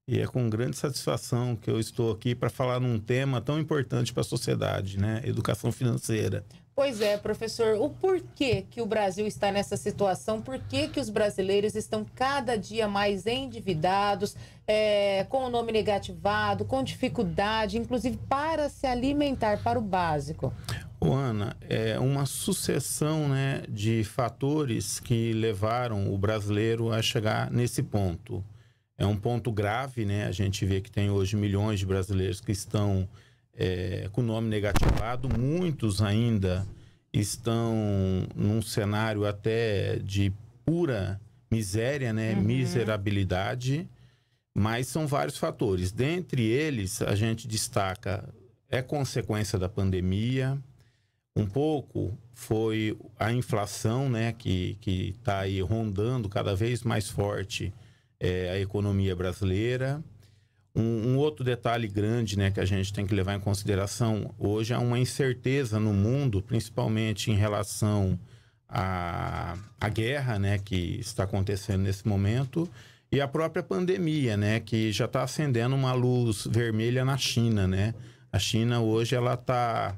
E é com grande satisfação que eu estou aqui para falar num tema tão importante para a sociedade, né? Educação financeira. Pois é, professor, o porquê que o Brasil está nessa situação? Por que, que os brasileiros estão cada dia mais endividados, é, com o nome negativado, com dificuldade, inclusive para se alimentar, para o básico? Ô Ana, é uma sucessão né, de fatores que levaram o brasileiro a chegar nesse ponto. É um ponto grave, né? A gente vê que tem hoje milhões de brasileiros que estão é, com o nome negativado, muitos ainda estão num cenário até de pura miséria, né? Uhum. Miserabilidade, mas são vários fatores. Dentre eles, a gente destaca é consequência da pandemia, um pouco foi a inflação, né, que que está aí rondando cada vez mais forte é, a economia brasileira. Um, um, outro detalhe grande né, que a gente tem que levar em consideração hoje é uma incerteza no mundo, principalmente em relação à, à guerra né, que está acontecendo nesse momento e a própria pandemia, né, que já está acendendo uma luz vermelha na China. Né? A China hoje ela está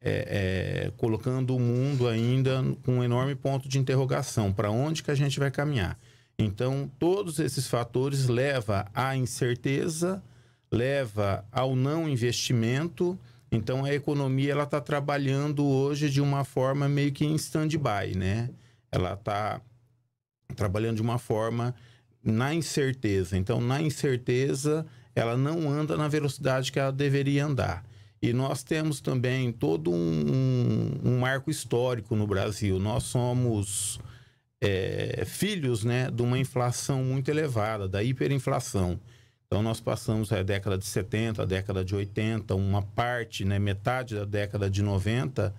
é, é, colocando o mundo ainda com um enorme ponto de interrogação. Para onde que a gente vai caminhar? Então, todos esses fatores levam à incerteza, leva ao não investimento. Então, a economia ela está trabalhando hoje de uma forma meio que em stand-by, né? Ela está trabalhando de uma forma na incerteza. Então, na incerteza, ela não anda na velocidade que ela deveria andar. E nós temos também todo um, um, um marco histórico no Brasil. Nós somos é, filhos né, de uma inflação muito elevada, da hiperinflação. Então, nós passamos a década de 70, a década de 80, uma parte, né, metade da década de 90,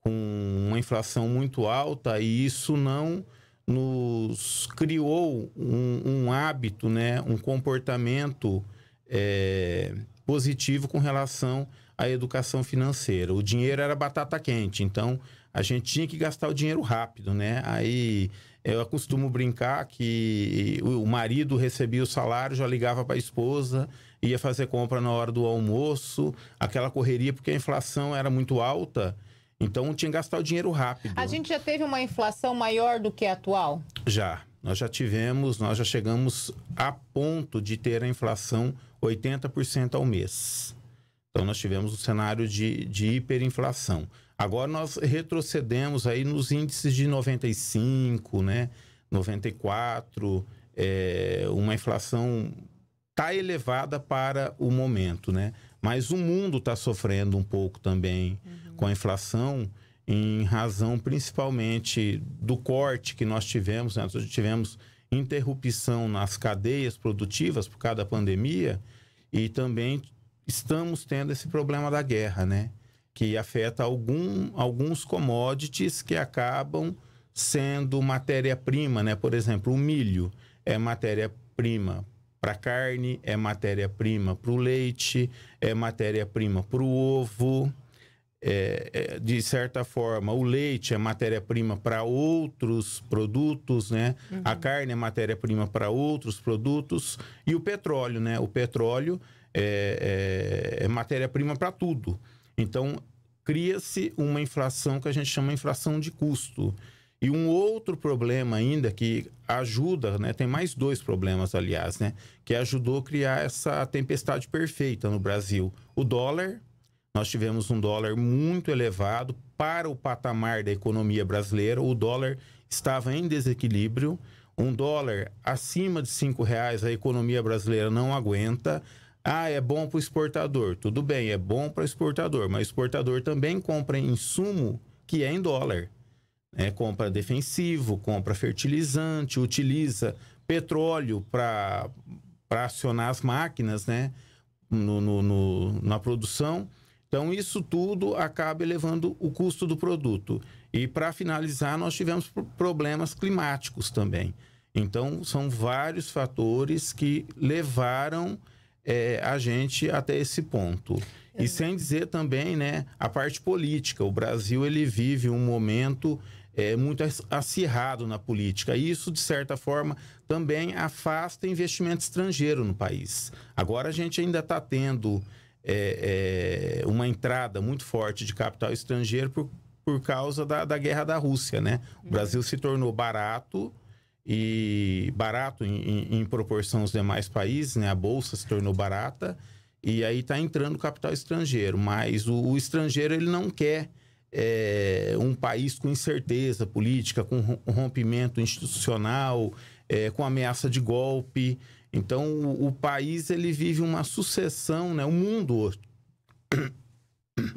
com uma inflação muito alta, e isso não nos criou um, um hábito, né, um comportamento é, positivo com relação à educação financeira. O dinheiro era batata quente, então a gente tinha que gastar o dinheiro rápido, né? Aí eu costumo brincar que o marido recebia o salário, já ligava para a esposa, ia fazer compra na hora do almoço, aquela correria, porque a inflação era muito alta. Então tinha que gastar o dinheiro rápido. A gente já teve uma inflação maior do que a atual? Já. Nós já tivemos, nós já chegamos a ponto de ter a inflação 80% ao mês. Então nós tivemos um cenário de, de hiperinflação. Agora nós retrocedemos aí nos índices de 95, né? 94, é, uma inflação está elevada para o momento, né? Mas o mundo está sofrendo um pouco também uhum. com a inflação, em razão principalmente do corte que nós tivemos, né? nós tivemos interrupção nas cadeias produtivas por causa da pandemia e também estamos tendo esse problema da guerra, né? que afeta algum, alguns commodities que acabam sendo matéria-prima, né? Por exemplo, o milho é matéria-prima para carne, é matéria-prima para o leite, é matéria-prima para o ovo. É, é, de certa forma, o leite é matéria-prima para outros produtos, né? Uhum. A carne é matéria-prima para outros produtos. E o petróleo, né? O petróleo é, é, é matéria-prima para tudo. Então, cria-se uma inflação que a gente chama de inflação de custo. E um outro problema ainda que ajuda, né? Tem mais dois problemas, aliás, né? Que ajudou a criar essa tempestade perfeita no Brasil. O dólar, nós tivemos um dólar muito elevado para o patamar da economia brasileira. O dólar estava em desequilíbrio. Um dólar acima de cinco reais, a economia brasileira não aguenta. Ah, é bom para o exportador. Tudo bem, é bom para o exportador, mas o exportador também compra insumo que é em dólar. É, compra defensivo, compra fertilizante, utiliza petróleo para acionar as máquinas né? No, no, no, na produção. Então, isso tudo acaba elevando o custo do produto. E para finalizar, nós tivemos problemas climáticos também. Então, são vários fatores que levaram é, a gente até esse ponto. E sem dizer também, né, a parte política. O Brasil ele vive um momento é, muito acirrado na política. E isso, de certa forma, também afasta investimento estrangeiro no país. Agora a gente ainda está tendo é, é, uma entrada muito forte de capital estrangeiro por, por causa da, da guerra da Rússia, né? O uhum. Brasil se tornou barato e barato em, em, em proporção aos demais países, né? A bolsa se tornou barata e aí está entrando capital estrangeiro, mas o, o estrangeiro ele não quer é, um país com incerteza política, com rompimento institucional, é, com ameaça de golpe. Então o, o, país ele vive uma sucessão, né? O mundo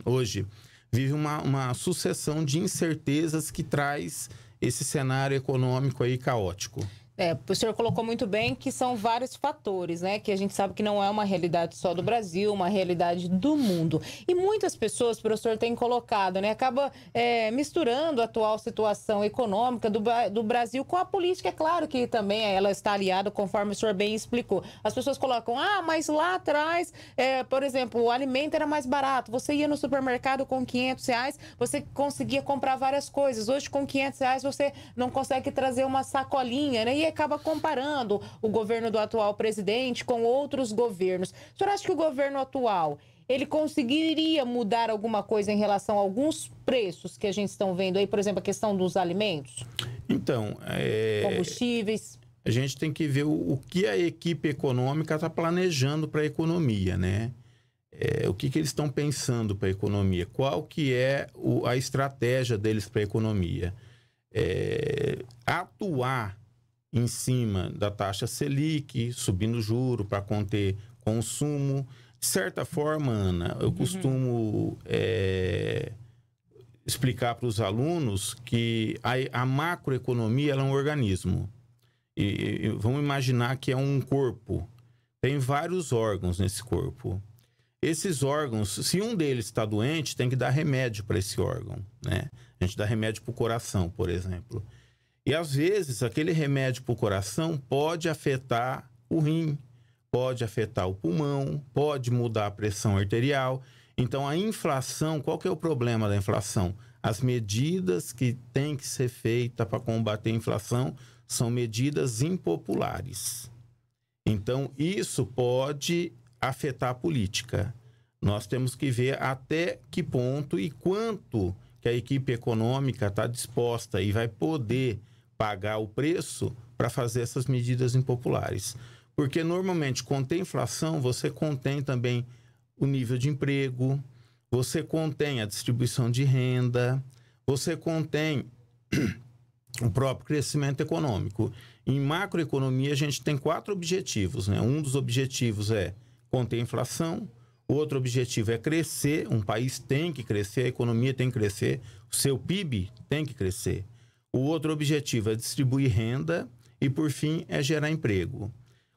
hoje vive uma, uma sucessão de incertezas que traz esse cenário econômico aí caótico? É, o senhor colocou muito bem que são vários fatores, né? Que a gente sabe que não é uma realidade só do Brasil, uma realidade do mundo. E muitas pessoas, o professor tem colocado, né? Acaba é, misturando a atual situação econômica do, do Brasil com a política. É claro que também ela está aliada, conforme o senhor bem explicou. As pessoas colocam, ah, mas lá atrás, é, por exemplo, o alimento era mais barato. Você ia no supermercado com 500 reais, você conseguia comprar várias coisas. Hoje, com 500 reais, você não consegue trazer uma sacolinha, né? E acaba comparando o governo do atual presidente com outros governos. O senhor acha que o governo atual ele conseguiria mudar alguma coisa em relação a alguns preços que a gente está vendo aí, por exemplo, a questão dos alimentos? Então, é... combustíveis. A gente tem que ver o, o que a equipe econômica está planejando para a economia, né? É, o que, que eles estão pensando para a economia? Qual que é o, a estratégia deles para a economia? É, atuar em cima da taxa Selic, subindo o juro para conter consumo. De certa forma, Ana, eu uhum. costumo é, explicar para os alunos que a, a macroeconomia é um organismo. E, e, vamos imaginar que é um corpo. Tem vários órgãos nesse corpo. Esses órgãos, se um deles está doente, tem que dar remédio para esse órgão. Né? A gente dá remédio para o coração, por exemplo. E às vezes aquele remédio para o coração pode afetar o rim, pode afetar o pulmão, pode mudar a pressão arterial. Então a inflação, qual que é o problema da inflação? As medidas que têm que ser feitas para combater a inflação são medidas impopulares. Então isso pode afetar a política. Nós temos que ver até que ponto e quanto que a equipe econômica está disposta e vai poder pagar o preço para fazer essas medidas impopulares. Porque normalmente contém inflação, você contém também o nível de emprego, você contém a distribuição de renda, você contém *clears throat* o próprio crescimento econômico. Em macroeconomia, a gente tem quatro objetivos. Né? Um dos objetivos é conter a inflação, outro objetivo é crescer, um país tem que crescer, a economia tem que crescer, o seu PIB tem que crescer. O outro objetivo é distribuir renda e, por fim, é gerar emprego.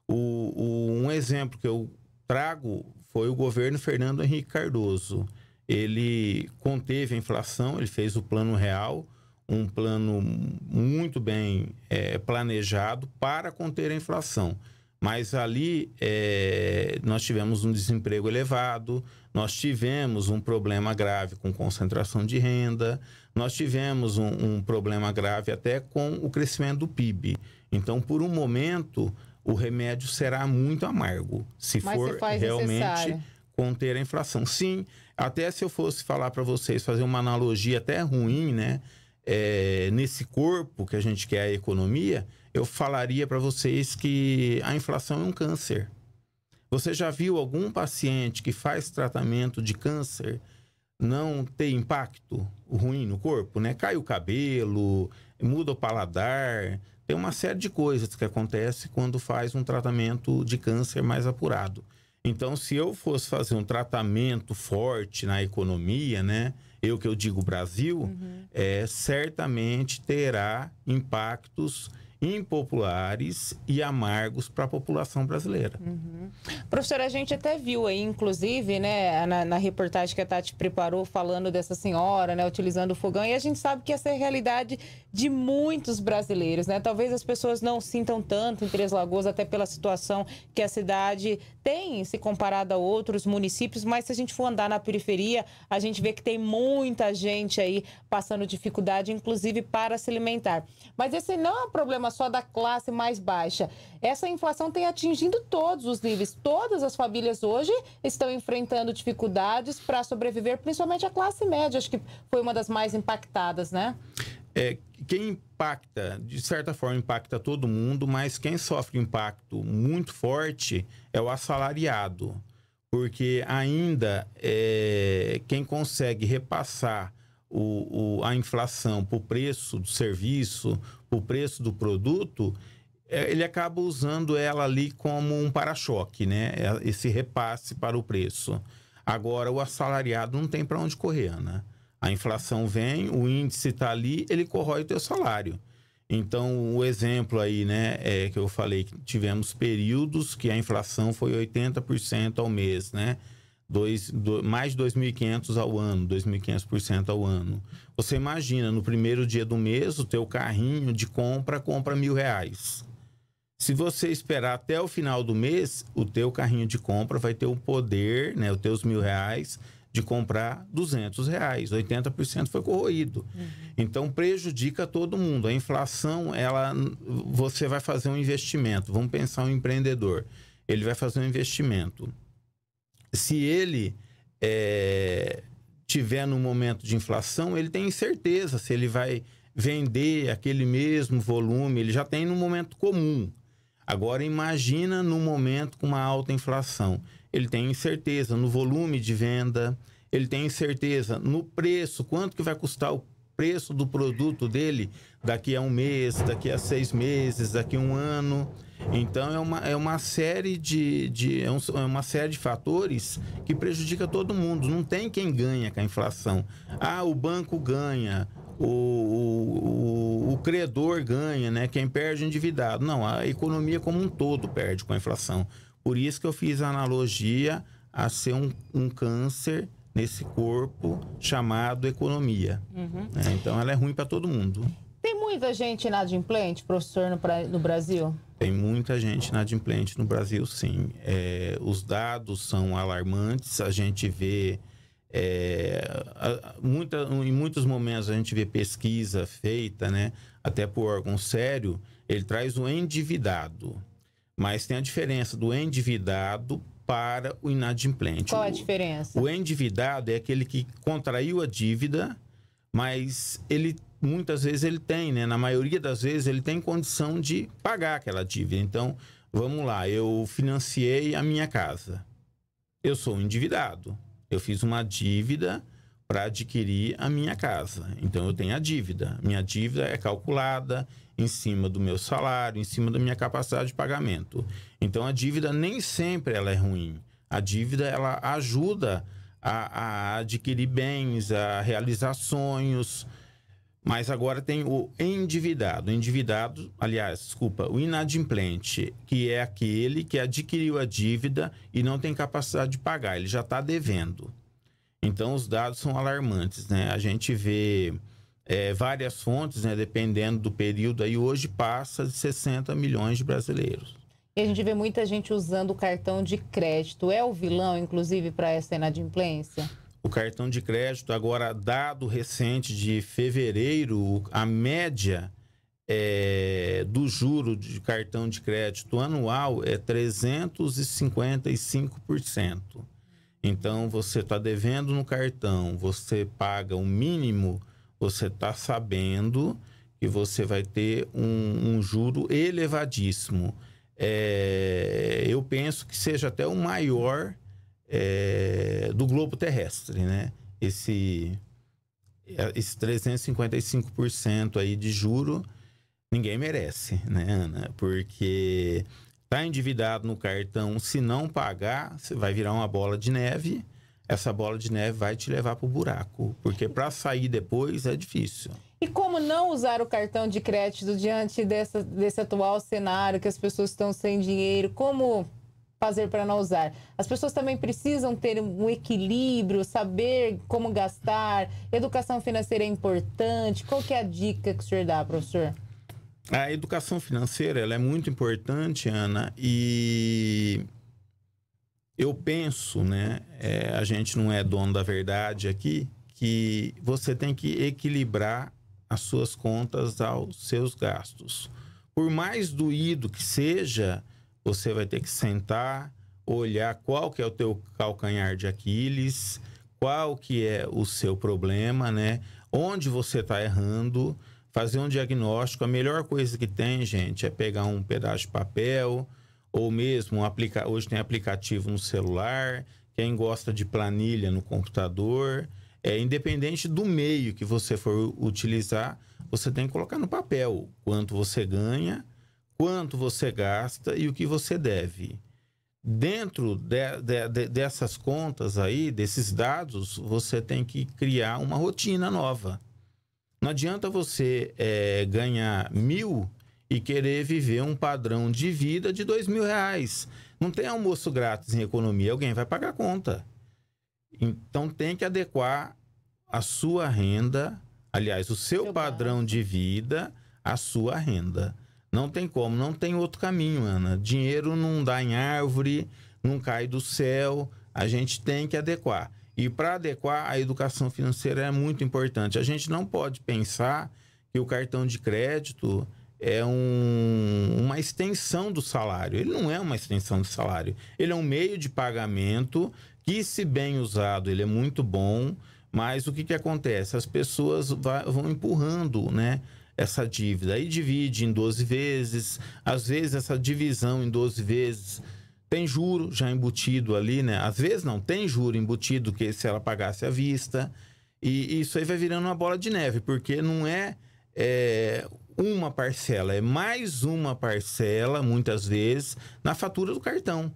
O, o, um exemplo que eu trago foi o governo Fernando Henrique Cardoso. Ele conteve a inflação, ele fez o plano real, um plano muito bem é, planejado para conter a inflação. Mas ali é, nós tivemos um desemprego elevado, nós tivemos um problema grave com concentração de renda, nós tivemos um, um problema grave até com o crescimento do PIB. Então, por um momento, o remédio será muito amargo, se Mas for se realmente necessário. conter a inflação. Sim, até se eu fosse falar para vocês, fazer uma analogia até ruim, né? É, nesse corpo que a gente quer a economia, eu falaria para vocês que a inflação é um câncer. Você já viu algum paciente que faz tratamento de câncer não ter impacto ruim no corpo, né? Cai o cabelo, muda o paladar, tem uma série de coisas que acontece quando faz um tratamento de câncer mais apurado. Então, se eu fosse fazer um tratamento forte na economia, né? Eu que eu digo Brasil, uhum. é, certamente terá impactos impopulares e amargos para a população brasileira. Uhum. Professor, a gente até viu aí, inclusive, né, na, na, reportagem que a Tati preparou, falando dessa senhora, né, utilizando o fogão, e a gente sabe que essa é a realidade de muitos brasileiros, né? Talvez as pessoas não sintam tanto em Três Lagoas, até pela situação que a cidade tem, se comparada a outros municípios, mas se a gente for andar na periferia, a gente vê que tem muita gente aí passando dificuldade, inclusive para se alimentar. Mas esse não é um problema só da classe mais baixa. Essa inflação tem atingido todos os níveis. Todas as famílias hoje estão enfrentando dificuldades para sobreviver, principalmente a classe média, acho que foi uma das mais impactadas, né? É, quem impacta, de certa forma, impacta todo mundo, mas quem sofre impacto muito forte é o assalariado. Porque ainda é, quem consegue repassar o, o, a inflação para o preço do serviço, para o preço do produto, é, ele acaba usando ela ali como um para-choque, né? É, esse repasse para o preço. Agora, o assalariado não tem para onde correr, né? A inflação vem, o índice está ali, ele corrói o teu salário. Então, o exemplo aí, né, é que eu falei que tivemos períodos que a inflação foi 80% ao mês, né? dois, do, mais de 2.500 ao ano, 2.500% ao ano. Você imagina, no primeiro dia do mês, o teu carrinho de compra compra mil reais. Se você esperar até o final do mês, o teu carrinho de compra vai ter o poder, né, os teus mil reais, de comprar 200 reais. 80% foi corroído. Uhum. Então, prejudica todo mundo. A inflação, ela, você vai fazer um investimento. Vamos pensar um empreendedor. Ele vai fazer um investimento se ele é, tiver num momento de inflação, ele tem incerteza se ele vai vender aquele mesmo volume, ele já tem no momento comum. Agora imagina num momento com uma alta inflação. Ele tem incerteza no volume de venda, ele tem incerteza no preço, quanto que vai custar o preço do produto dele daqui a um mês, daqui a seis meses, daqui a um ano. Então é uma, é uma série de, de é, um, é uma série de fatores que prejudica todo mundo. Não tem quem ganha com a inflação. Ah, o banco ganha, o, o, o, credor ganha, né? Quem perde é endividado. Não, a economia como um todo perde com a inflação. Por isso que eu fiz a analogia a ser um, um câncer nesse corpo chamado economia. Uhum. Né? Então ela é ruim para todo mundo. Tem muita gente inadimplente, professor, no, pra... no Brasil? Tem muita gente inadimplente no Brasil, sim. É, os dados são alarmantes, a gente vê. É, muita, em muitos momentos a gente vê pesquisa feita, né, até por órgão sério, ele traz o endividado. Mas tem a diferença do endividado para o inadimplente. Qual a diferença? O, endividado é aquele que contraiu a dívida, mas ele muitas vezes ele tem, né? Na maioria das vezes ele tem condição de pagar aquela dívida. Então, vamos lá, eu financiei a minha casa. Eu sou endividado. Eu fiz uma dívida para adquirir a minha casa. Então eu tenho a dívida. Minha dívida é calculada, em cima do meu salário, em cima da minha capacidade de pagamento. Então a dívida nem sempre ela é ruim. A dívida ela ajuda a, a adquirir bens, a realizar sonhos. Mas agora tem o endividado. O endividado, aliás, desculpa, o inadimplente, que é aquele que adquiriu a dívida e não tem capacidade de pagar, ele já está devendo. Então os dados são alarmantes, né? A gente vê é, várias fontes, né, dependendo do período, aí hoje passa de 60 milhões de brasileiros. E a gente vê muita gente usando o cartão de crédito. É o vilão, inclusive, para essa inadimplência? O cartão de crédito, agora, dado recente de fevereiro, a média é, do juro de cartão de crédito anual é 355%. Então, você está devendo no cartão, você paga o mínimo você está sabendo que você vai ter um, um juro elevadíssimo. É, eu penso que seja até o maior é, do globo terrestre, né? Esse, esse 355% aí de juro ninguém merece, né, Ana? Porque tá endividado no cartão, se não pagar, vai virar uma bola de neve essa bola de neve vai te levar para o buraco, porque para sair depois é difícil. E como não usar o cartão de crédito diante dessa, desse atual cenário que as pessoas estão sem dinheiro? Como fazer para não usar? As pessoas também precisam ter um equilíbrio, saber como gastar. Educação financeira é importante. Qual que é a dica que o senhor dá, professor? A educação financeira ela é muito importante, Ana, e eu penso, né? É, a gente não é dono da verdade aqui, que você tem que equilibrar as suas contas aos seus gastos. Por mais doído que seja, você vai ter que sentar, olhar qual que é o teu calcanhar de Aquiles, qual que é o seu problema, né? Onde você está errando, fazer um diagnóstico. A melhor coisa que tem, gente, é pegar um pedaço de papel, ou mesmo aplica... hoje tem aplicativo no celular, quem gosta de planilha no computador, é independente do meio que você for utilizar, você tem que colocar no papel quanto você ganha, quanto você gasta e o que você deve. Dentro de, de, de, dessas contas aí, desses dados, você tem que criar uma rotina nova. Não adianta você é, ganhar mil e querer viver um padrão de vida de dois mil reais. Não tem almoço grátis em economia, alguém vai pagar a conta. Então tem que adequar a sua renda, aliás, o seu, padrão de vida à sua renda. Não tem como, não tem outro caminho, Ana. Dinheiro não dá em árvore, não cai do céu. A gente tem que adequar. E para adequar, a educação financeira é muito importante. A gente não pode pensar que o cartão de crédito é um, uma extensão do salário. Ele não é uma extensão do salário. Ele é um meio de pagamento que, se bem usado, ele é muito bom. Mas o que, que acontece? As pessoas vai, vão empurrando, né? Essa dívida. Aí divide em 12 vezes. Às vezes, essa divisão em 12 vezes tem juro já embutido ali, né? Às vezes não tem juro embutido que se ela pagasse à vista. E, e isso aí vai virando uma bola de neve, porque não é, é uma parcela, é mais uma parcela, muitas vezes, na fatura do cartão.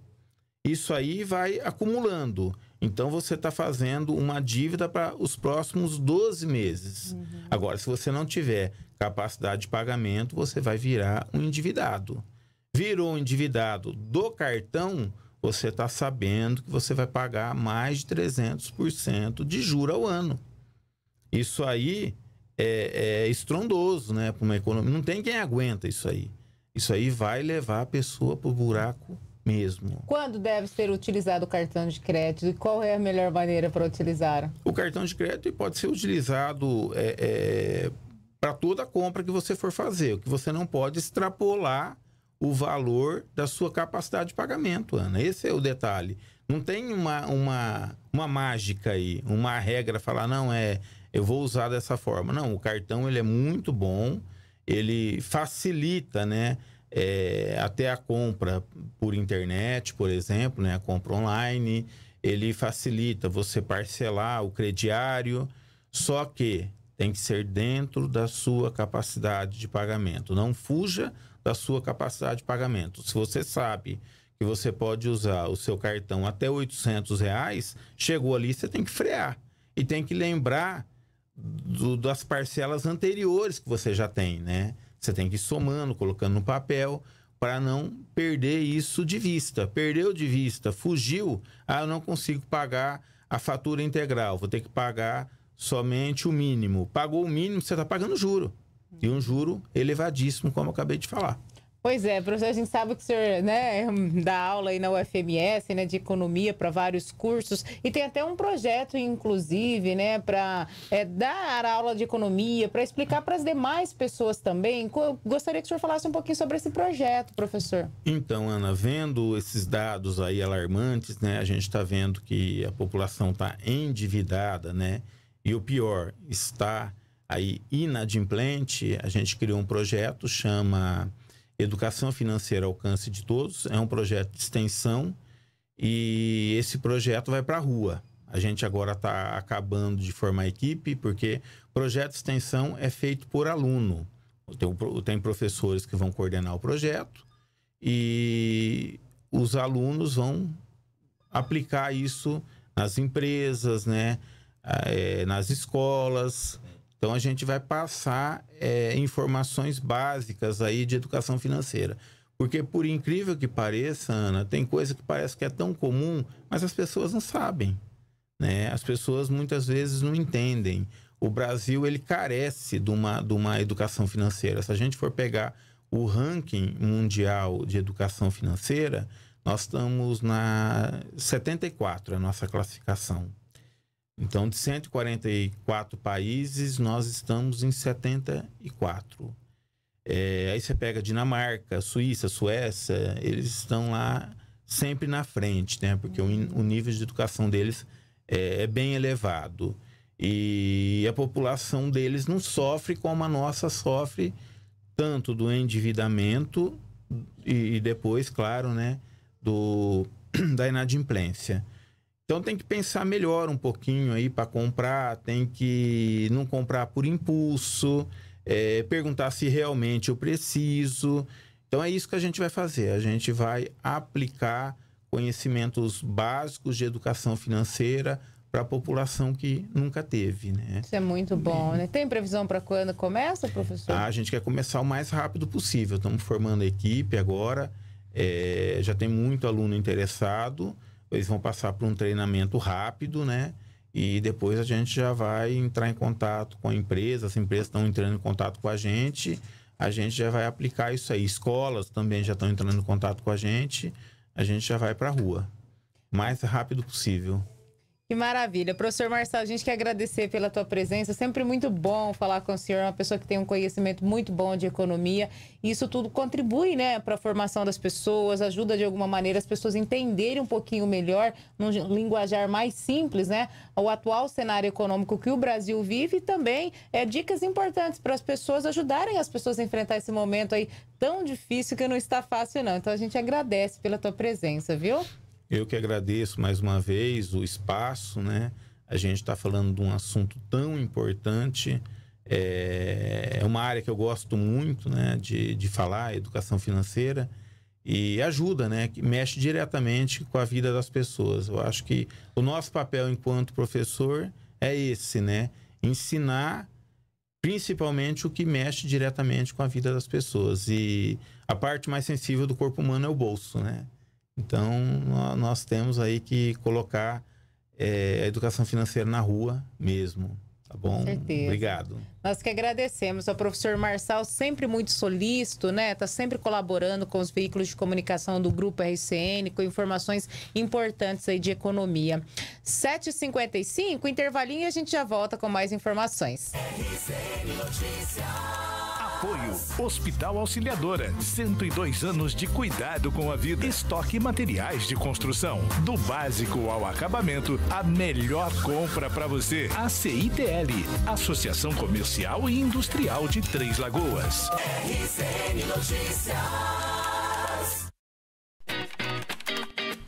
Isso aí vai acumulando. Então você está fazendo uma dívida para os próximos 12 meses. Uhum. Agora, se você não tiver capacidade de pagamento, você vai virar um endividado. Virou um endividado do cartão, você está sabendo que você vai pagar mais de 300% de juro ao ano. Isso aí é, é estrondoso, né? Para uma economia. Não tem quem aguenta isso aí. Isso aí vai levar a pessoa para o buraco mesmo. Quando deve ser utilizado o cartão de crédito e qual é a melhor maneira para utilizar? O cartão de crédito pode ser utilizado é, é, para toda compra que você for fazer. O que você não pode extrapolar o valor da sua capacidade de pagamento, Ana. Esse é o detalhe. Não tem uma, uma, uma mágica aí, uma regra falar, não, é eu vou usar dessa forma. Não, o cartão ele é muito bom, ele facilita, né? É, até a compra por internet, por exemplo, né? A compra online, ele facilita você parcelar o crediário, só que tem que ser dentro da sua capacidade de pagamento. Não fuja da sua capacidade de pagamento. Se você sabe que você pode usar o seu cartão até 800 reais, chegou ali, você tem que frear. E tem que lembrar do, das parcelas anteriores que você já tem, né? Você tem que ir somando, colocando no papel para não perder isso de vista. Perdeu de vista, fugiu, ah, eu não consigo pagar a fatura integral, vou ter que pagar somente o mínimo. Pagou o mínimo, você está pagando juro. E um juro elevadíssimo, como eu acabei de falar. Pois é, professor, a gente sabe que o senhor né, *laughs* dá aula aí na UFMS, né, de economia para vários cursos, e tem até um projeto, inclusive, né, para é, dar aula de economia, para explicar para as demais pessoas também. Eu gostaria que o senhor falasse um pouquinho sobre esse projeto, professor. Então, Ana, vendo esses dados aí alarmantes, né, a gente está vendo que a população está endividada, né, e o pior, está aí inadimplente, a gente criou um projeto, chama Educação Financeira ao Alcance de Todos. É um projeto de extensão e esse projeto vai para a rua. A gente agora está acabando de formar equipe, porque projeto de extensão é feito por aluno. Tem, tem professores que vão coordenar o projeto e os alunos vão aplicar isso nas empresas, né? Ah, é, nas escolas, então a gente vai passar é, informações básicas aí de educação financeira. Porque por incrível que pareça, Ana, tem coisa que parece que é tão comum, mas as pessoas não sabem. Né? As pessoas muitas vezes não entendem. O Brasil ele carece de uma, de uma educação financeira. Se a gente for pegar o ranking mundial de educação financeira, nós estamos na 74, a nossa classificação. Então, de 144 países, nós estamos em 74. É, aí você pega Dinamarca, Suíça, Suécia, eles estão lá sempre na frente, né? Porque o, o nível de educação deles é, é, bem elevado. E a população deles não sofre como a nossa sofre, tanto do endividamento e, e depois, claro, né? Do, *clears throat* da inadimplência. Então tem que pensar melhor um pouquinho aí para comprar, tem que não comprar por impulso, é, perguntar se realmente eu preciso. Então é isso que a gente vai fazer. A gente vai aplicar conhecimentos básicos de educação financeira para a população que nunca teve, né? Isso é muito bom, é. né? Tem previsão para quando começa, professor? Ah, a gente quer começar o mais rápido possível. Estamos formando a equipe agora. É, já tem muito aluno interessado eles vão passar por um treinamento rápido, né? E depois a gente já vai entrar em contato com a empresa, as empresas estão entrando em contato com a gente, a gente já vai aplicar isso aí. Escolas também já estão entrando em contato com a gente, a gente já vai para a rua. Mais rápido possível. Que maravilha. Professor Marcelo, a gente quer agradecer pela tua presença. Sempre muito bom falar com o senhor, uma pessoa que tem um conhecimento muito bom de economia. Isso tudo contribui né, para a formação das pessoas, ajuda de alguma maneira as pessoas entenderem um pouquinho melhor, num linguajar mais simples, né? O atual cenário econômico que o Brasil vive e também é, dicas importantes para as pessoas ajudarem as pessoas a enfrentar esse momento aí tão difícil que não está fácil, não. Então a gente agradece pela tua presença, viu? Eu que agradeço mais uma vez o espaço, né? A gente está falando de um assunto tão importante. Eh, é uma área que eu gosto muito né, de, de falar, educação financeira, e ajuda, né? Que mexe diretamente com a vida das pessoas. Eu acho que o nosso papel enquanto professor é esse, né? Ensinar principalmente o que mexe diretamente com a vida das pessoas. E a parte mais sensível do corpo humano é o bolso, né? Então, nós temos aí que colocar é, a educação financeira na rua mesmo. Tá bom? Com certeza. Obrigado. Nós que agradecemos ao professor Marçal, sempre muito solícito, né? Tá sempre colaborando com os veículos de comunicação do Grupo RCN, com informações importantes aí de economia. 7h55, intervalinho e a gente já volta com mais informações. RCN Notícias. Apoio Hospital Auxiliadora. 102 anos de cuidado com a vida. Estoque materiais de construção. Do básico ao acabamento, a melhor compra para você. ACITL, Associação Comercial e Industrial de Três Lagoas. RCN Notícias.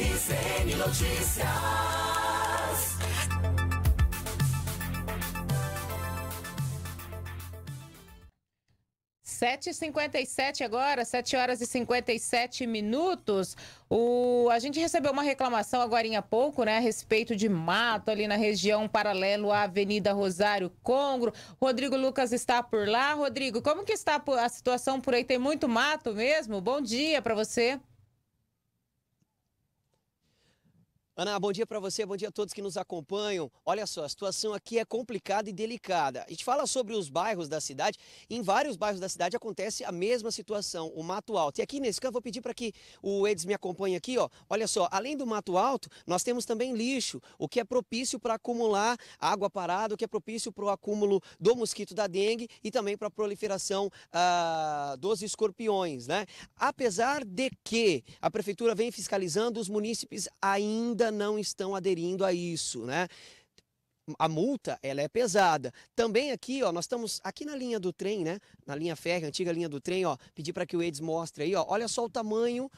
RCN Notícias. Sete cinquenta agora, 7 horas e 57 minutos. O, a gente recebeu uma reclamação agora há pouco, né, a respeito de mato ali na região paralelo à Avenida Rosário Congro. Rodrigo Lucas está por lá. Rodrigo, como que está a situação por aí? Tem muito mato mesmo? Bom dia para você. Ana, bom dia para você, bom dia a todos que nos acompanham. Olha só, a situação aqui é complicada e delicada. A gente fala sobre os bairros da cidade, em vários bairros da cidade acontece a mesma situação, o mato alto. E aqui nesse campo eu pedir para que o Edis me acompanhe aqui, ó. Olha só, além do mato alto, nós temos também lixo, o que é propício para acumular água parada, o que é propício para o acúmulo do mosquito da dengue e também para a proliferação ah, dos escorpiões, né? Apesar de que a prefeitura vem fiscalizando, os munícipes ainda não estão aderindo a isso, né? a multa ela é pesada. Também aqui, ó, nós estamos aqui na linha do trem, né? Na linha férrea, antiga linha do trem, ó. Pedi para que o Eds mostre aí, ó. Olha só o tamanho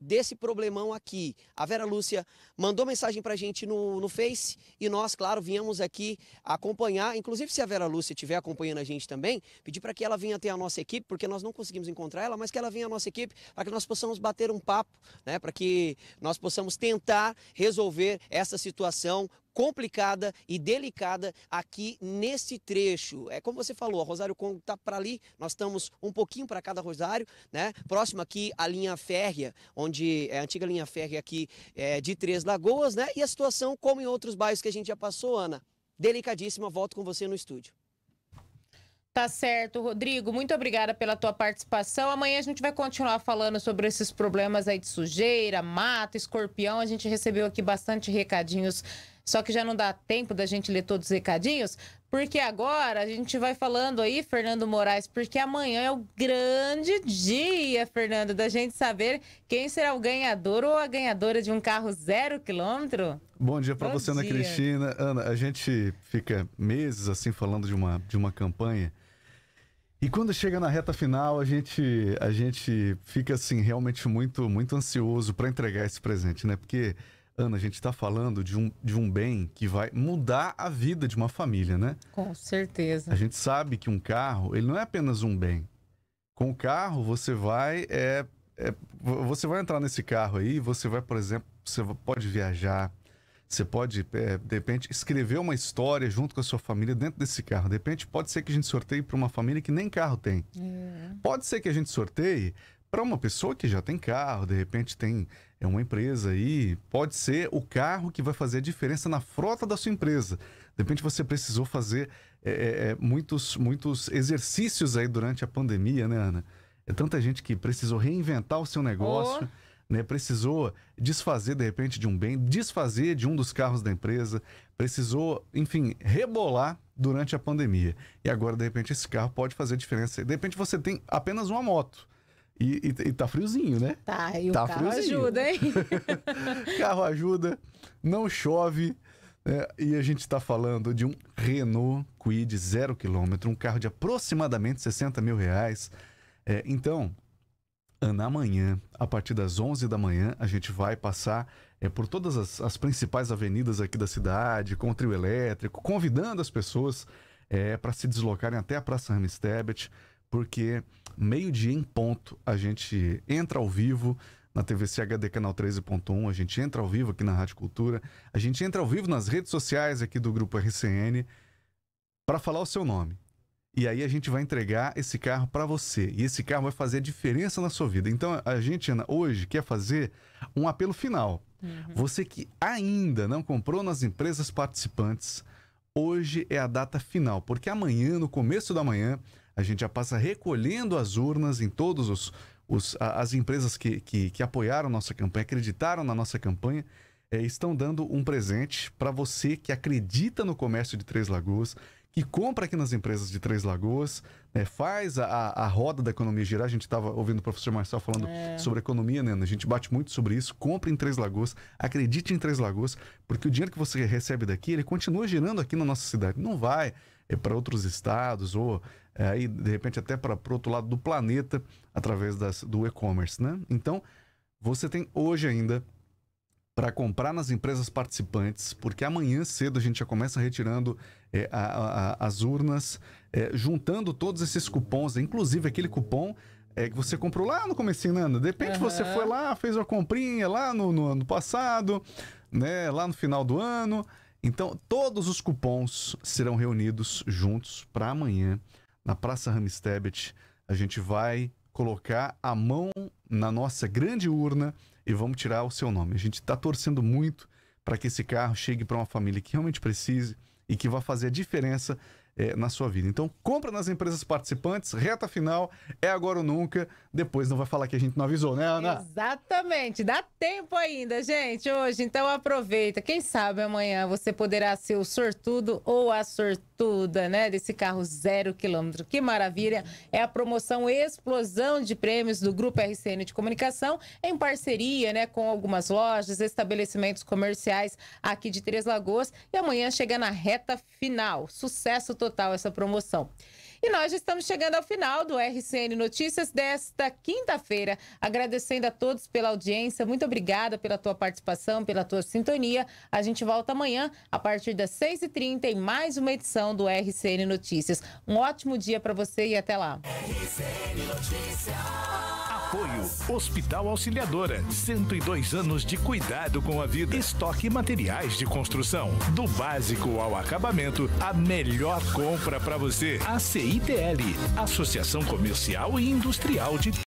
desse problemão aqui. A Vera Lúcia mandou mensagem para a gente no, no Face e nós, claro, viemos aqui acompanhar. Inclusive, se a Vera Lúcia estiver acompanhando a gente também, pedir para que ela venha até a nossa equipe, porque nós não conseguimos encontrar ela, mas que ela venha à nossa equipe para que nós possamos bater um papo, né, para que nós possamos tentar resolver essa situação complicada e delicada aqui nesse trecho. É como você falou, a Rosário Congo está para ali, nós estamos um pouquinho para cada Rosário, né? Próximo aqui a linha férrea, onde é a antiga linha férrea aqui é, de Três Lagoas, né? E a situação, como em outros bairros que a gente já passou, Ana, delicadíssima. Volto com você no estúdio. Tá certo, Rodrigo. Muito obrigada pela tua participação. Amanhã a gente vai continuar falando sobre esses problemas aí de sujeira, mata, escorpião. A gente recebeu aqui bastante recadinhos só que já não dá tempo da gente ler todos os recadinhos, porque agora a gente vai falando aí, Fernando Moraes, porque amanhã é o grande dia, Fernando, da gente saber quem será o ganhador ou a ganhadora de um carro zero quilômetro. Bom dia para você, dia. Ana Cristina. Ana, a gente fica meses assim falando de uma, de uma campanha. E quando chega na reta final, a gente, a gente fica assim realmente muito muito ansioso para entregar esse presente, né? Porque Ana, a gente está falando de um, de um bem que vai mudar a vida de uma família, né? Com certeza. A gente sabe que um carro, ele não é apenas um bem. Com o carro, você vai. É, é, você vai entrar nesse carro aí, você vai, por exemplo, você pode viajar, você pode, é, de repente, escrever uma história junto com a sua família dentro desse carro. De repente, pode ser que a gente sorteie para uma família que nem carro tem. É. Pode ser que a gente sorteie para uma pessoa que já tem carro, de repente tem é uma empresa aí, pode ser o carro que vai fazer a diferença na frota da sua empresa. De repente você precisou fazer é, é, é muitos, muitos exercícios aí durante a pandemia, né, Ana? É tanta gente que precisou reinventar o seu negócio, oh. né? Precisou desfazer de repente de um bem, desfazer de um dos carros da empresa, precisou, enfim, rebolar durante a pandemia. E agora de repente esse carro pode fazer diferença. De repente você tem apenas uma moto e, e, e, tá friozinho, né? Tá, e tá o carro friozinho. ajuda, hein? *laughs* carro ajuda, não chove. Né? e a gente está falando de um Renault Kwid zero quilômetro, um carro de aproximadamente 60 mil reais. É, então, na manhã, a partir das 11 da manhã, a gente vai passar é, por todas as, as principais avenidas aqui da cidade, com o trio elétrico, convidando as pessoas é, para se deslocarem até a Praça Hermes porque meio-dia em ponto a gente entra ao vivo na TVC HD Canal 13.1, a gente entra ao vivo aqui na Rádio Cultura, a gente entra ao vivo nas redes sociais aqui do Grupo RCN para falar o seu nome. E aí a gente vai entregar esse carro para você. E esse carro vai fazer a diferença na sua vida. Então a gente, Ana, hoje quer fazer um apelo final. Uhum. Você que ainda não comprou nas empresas participantes, hoje é a data final, porque amanhã, no começo da manhã, a gente já passa recolhendo as urnas em todos os, os as empresas que, que, que apoiaram nossa campanha, acreditaram na nossa campanha. É, estão dando um presente para você que acredita no comércio de Três Lagoas, que compra aqui nas empresas de Três Lagoas, né, faz a, a roda da economia girar. A gente estava ouvindo o professor Marcel falando é. sobre economia, né? A gente bate muito sobre isso. Compre em Três Lagoas, acredite em Três Lagoas, porque o dinheiro que você recebe daqui, ele continua girando aqui na nossa cidade. Não vai é, eh, para outros estados ou é, e de repente até para o outro lado do planeta através das, do e-commerce, né? Então, você tem hoje ainda para comprar nas empresas participantes, porque amanhã cedo a gente já começa retirando é, a, a, as urnas, é, juntando todos esses cupons, inclusive aquele cupom é, que você comprou lá no comecinho, né, De repente uhum. você foi lá, fez uma comprinha lá no, no ano passado, né, lá no final do ano. Então, todos os cupons serão reunidos juntos para amanhã na Praça Ramstebet. A gente vai colocar a mão na nossa grande urna e vamos tirar o seu nome. A gente está torcendo muito para que esse carro chegue para uma família que realmente precise e que vá fazer a diferença é, na sua vida. Então, compra nas empresas participantes, reta final, é agora ou nunca. Depois não vai falar que a gente não avisou, né, Ana? Exatamente, dá tempo ainda, gente, hoje. Então, aproveita. Quem sabe amanhã você poderá ser o sortudo ou a sortuda, né, desse carro zero quilômetro. Que maravilha! É a promoção Explosão de Prêmios do Grupo RCN de Comunicação, em parceria, né, com algumas lojas, estabelecimentos comerciais aqui de Três Lagoas. E amanhã chega na reta final. Sucesso todo total essa promoção. E nós já estamos chegando ao final do RCN Notícias desta quinta-feira. Agradecendo a todos pela audiência. Muito obrigada pela tua participação, pela tua sintonia. A gente volta amanhã, a partir das 6h30, em mais uma edição do RCN Notícias. Um ótimo dia para você e até lá. RCN Notícias. Apoio Hospital Auxiliadora, 102 anos de cuidado com a vida. Estoque materiais de construção, do básico ao acabamento, a melhor compra para você. ACITL, Associação Comercial e Industrial de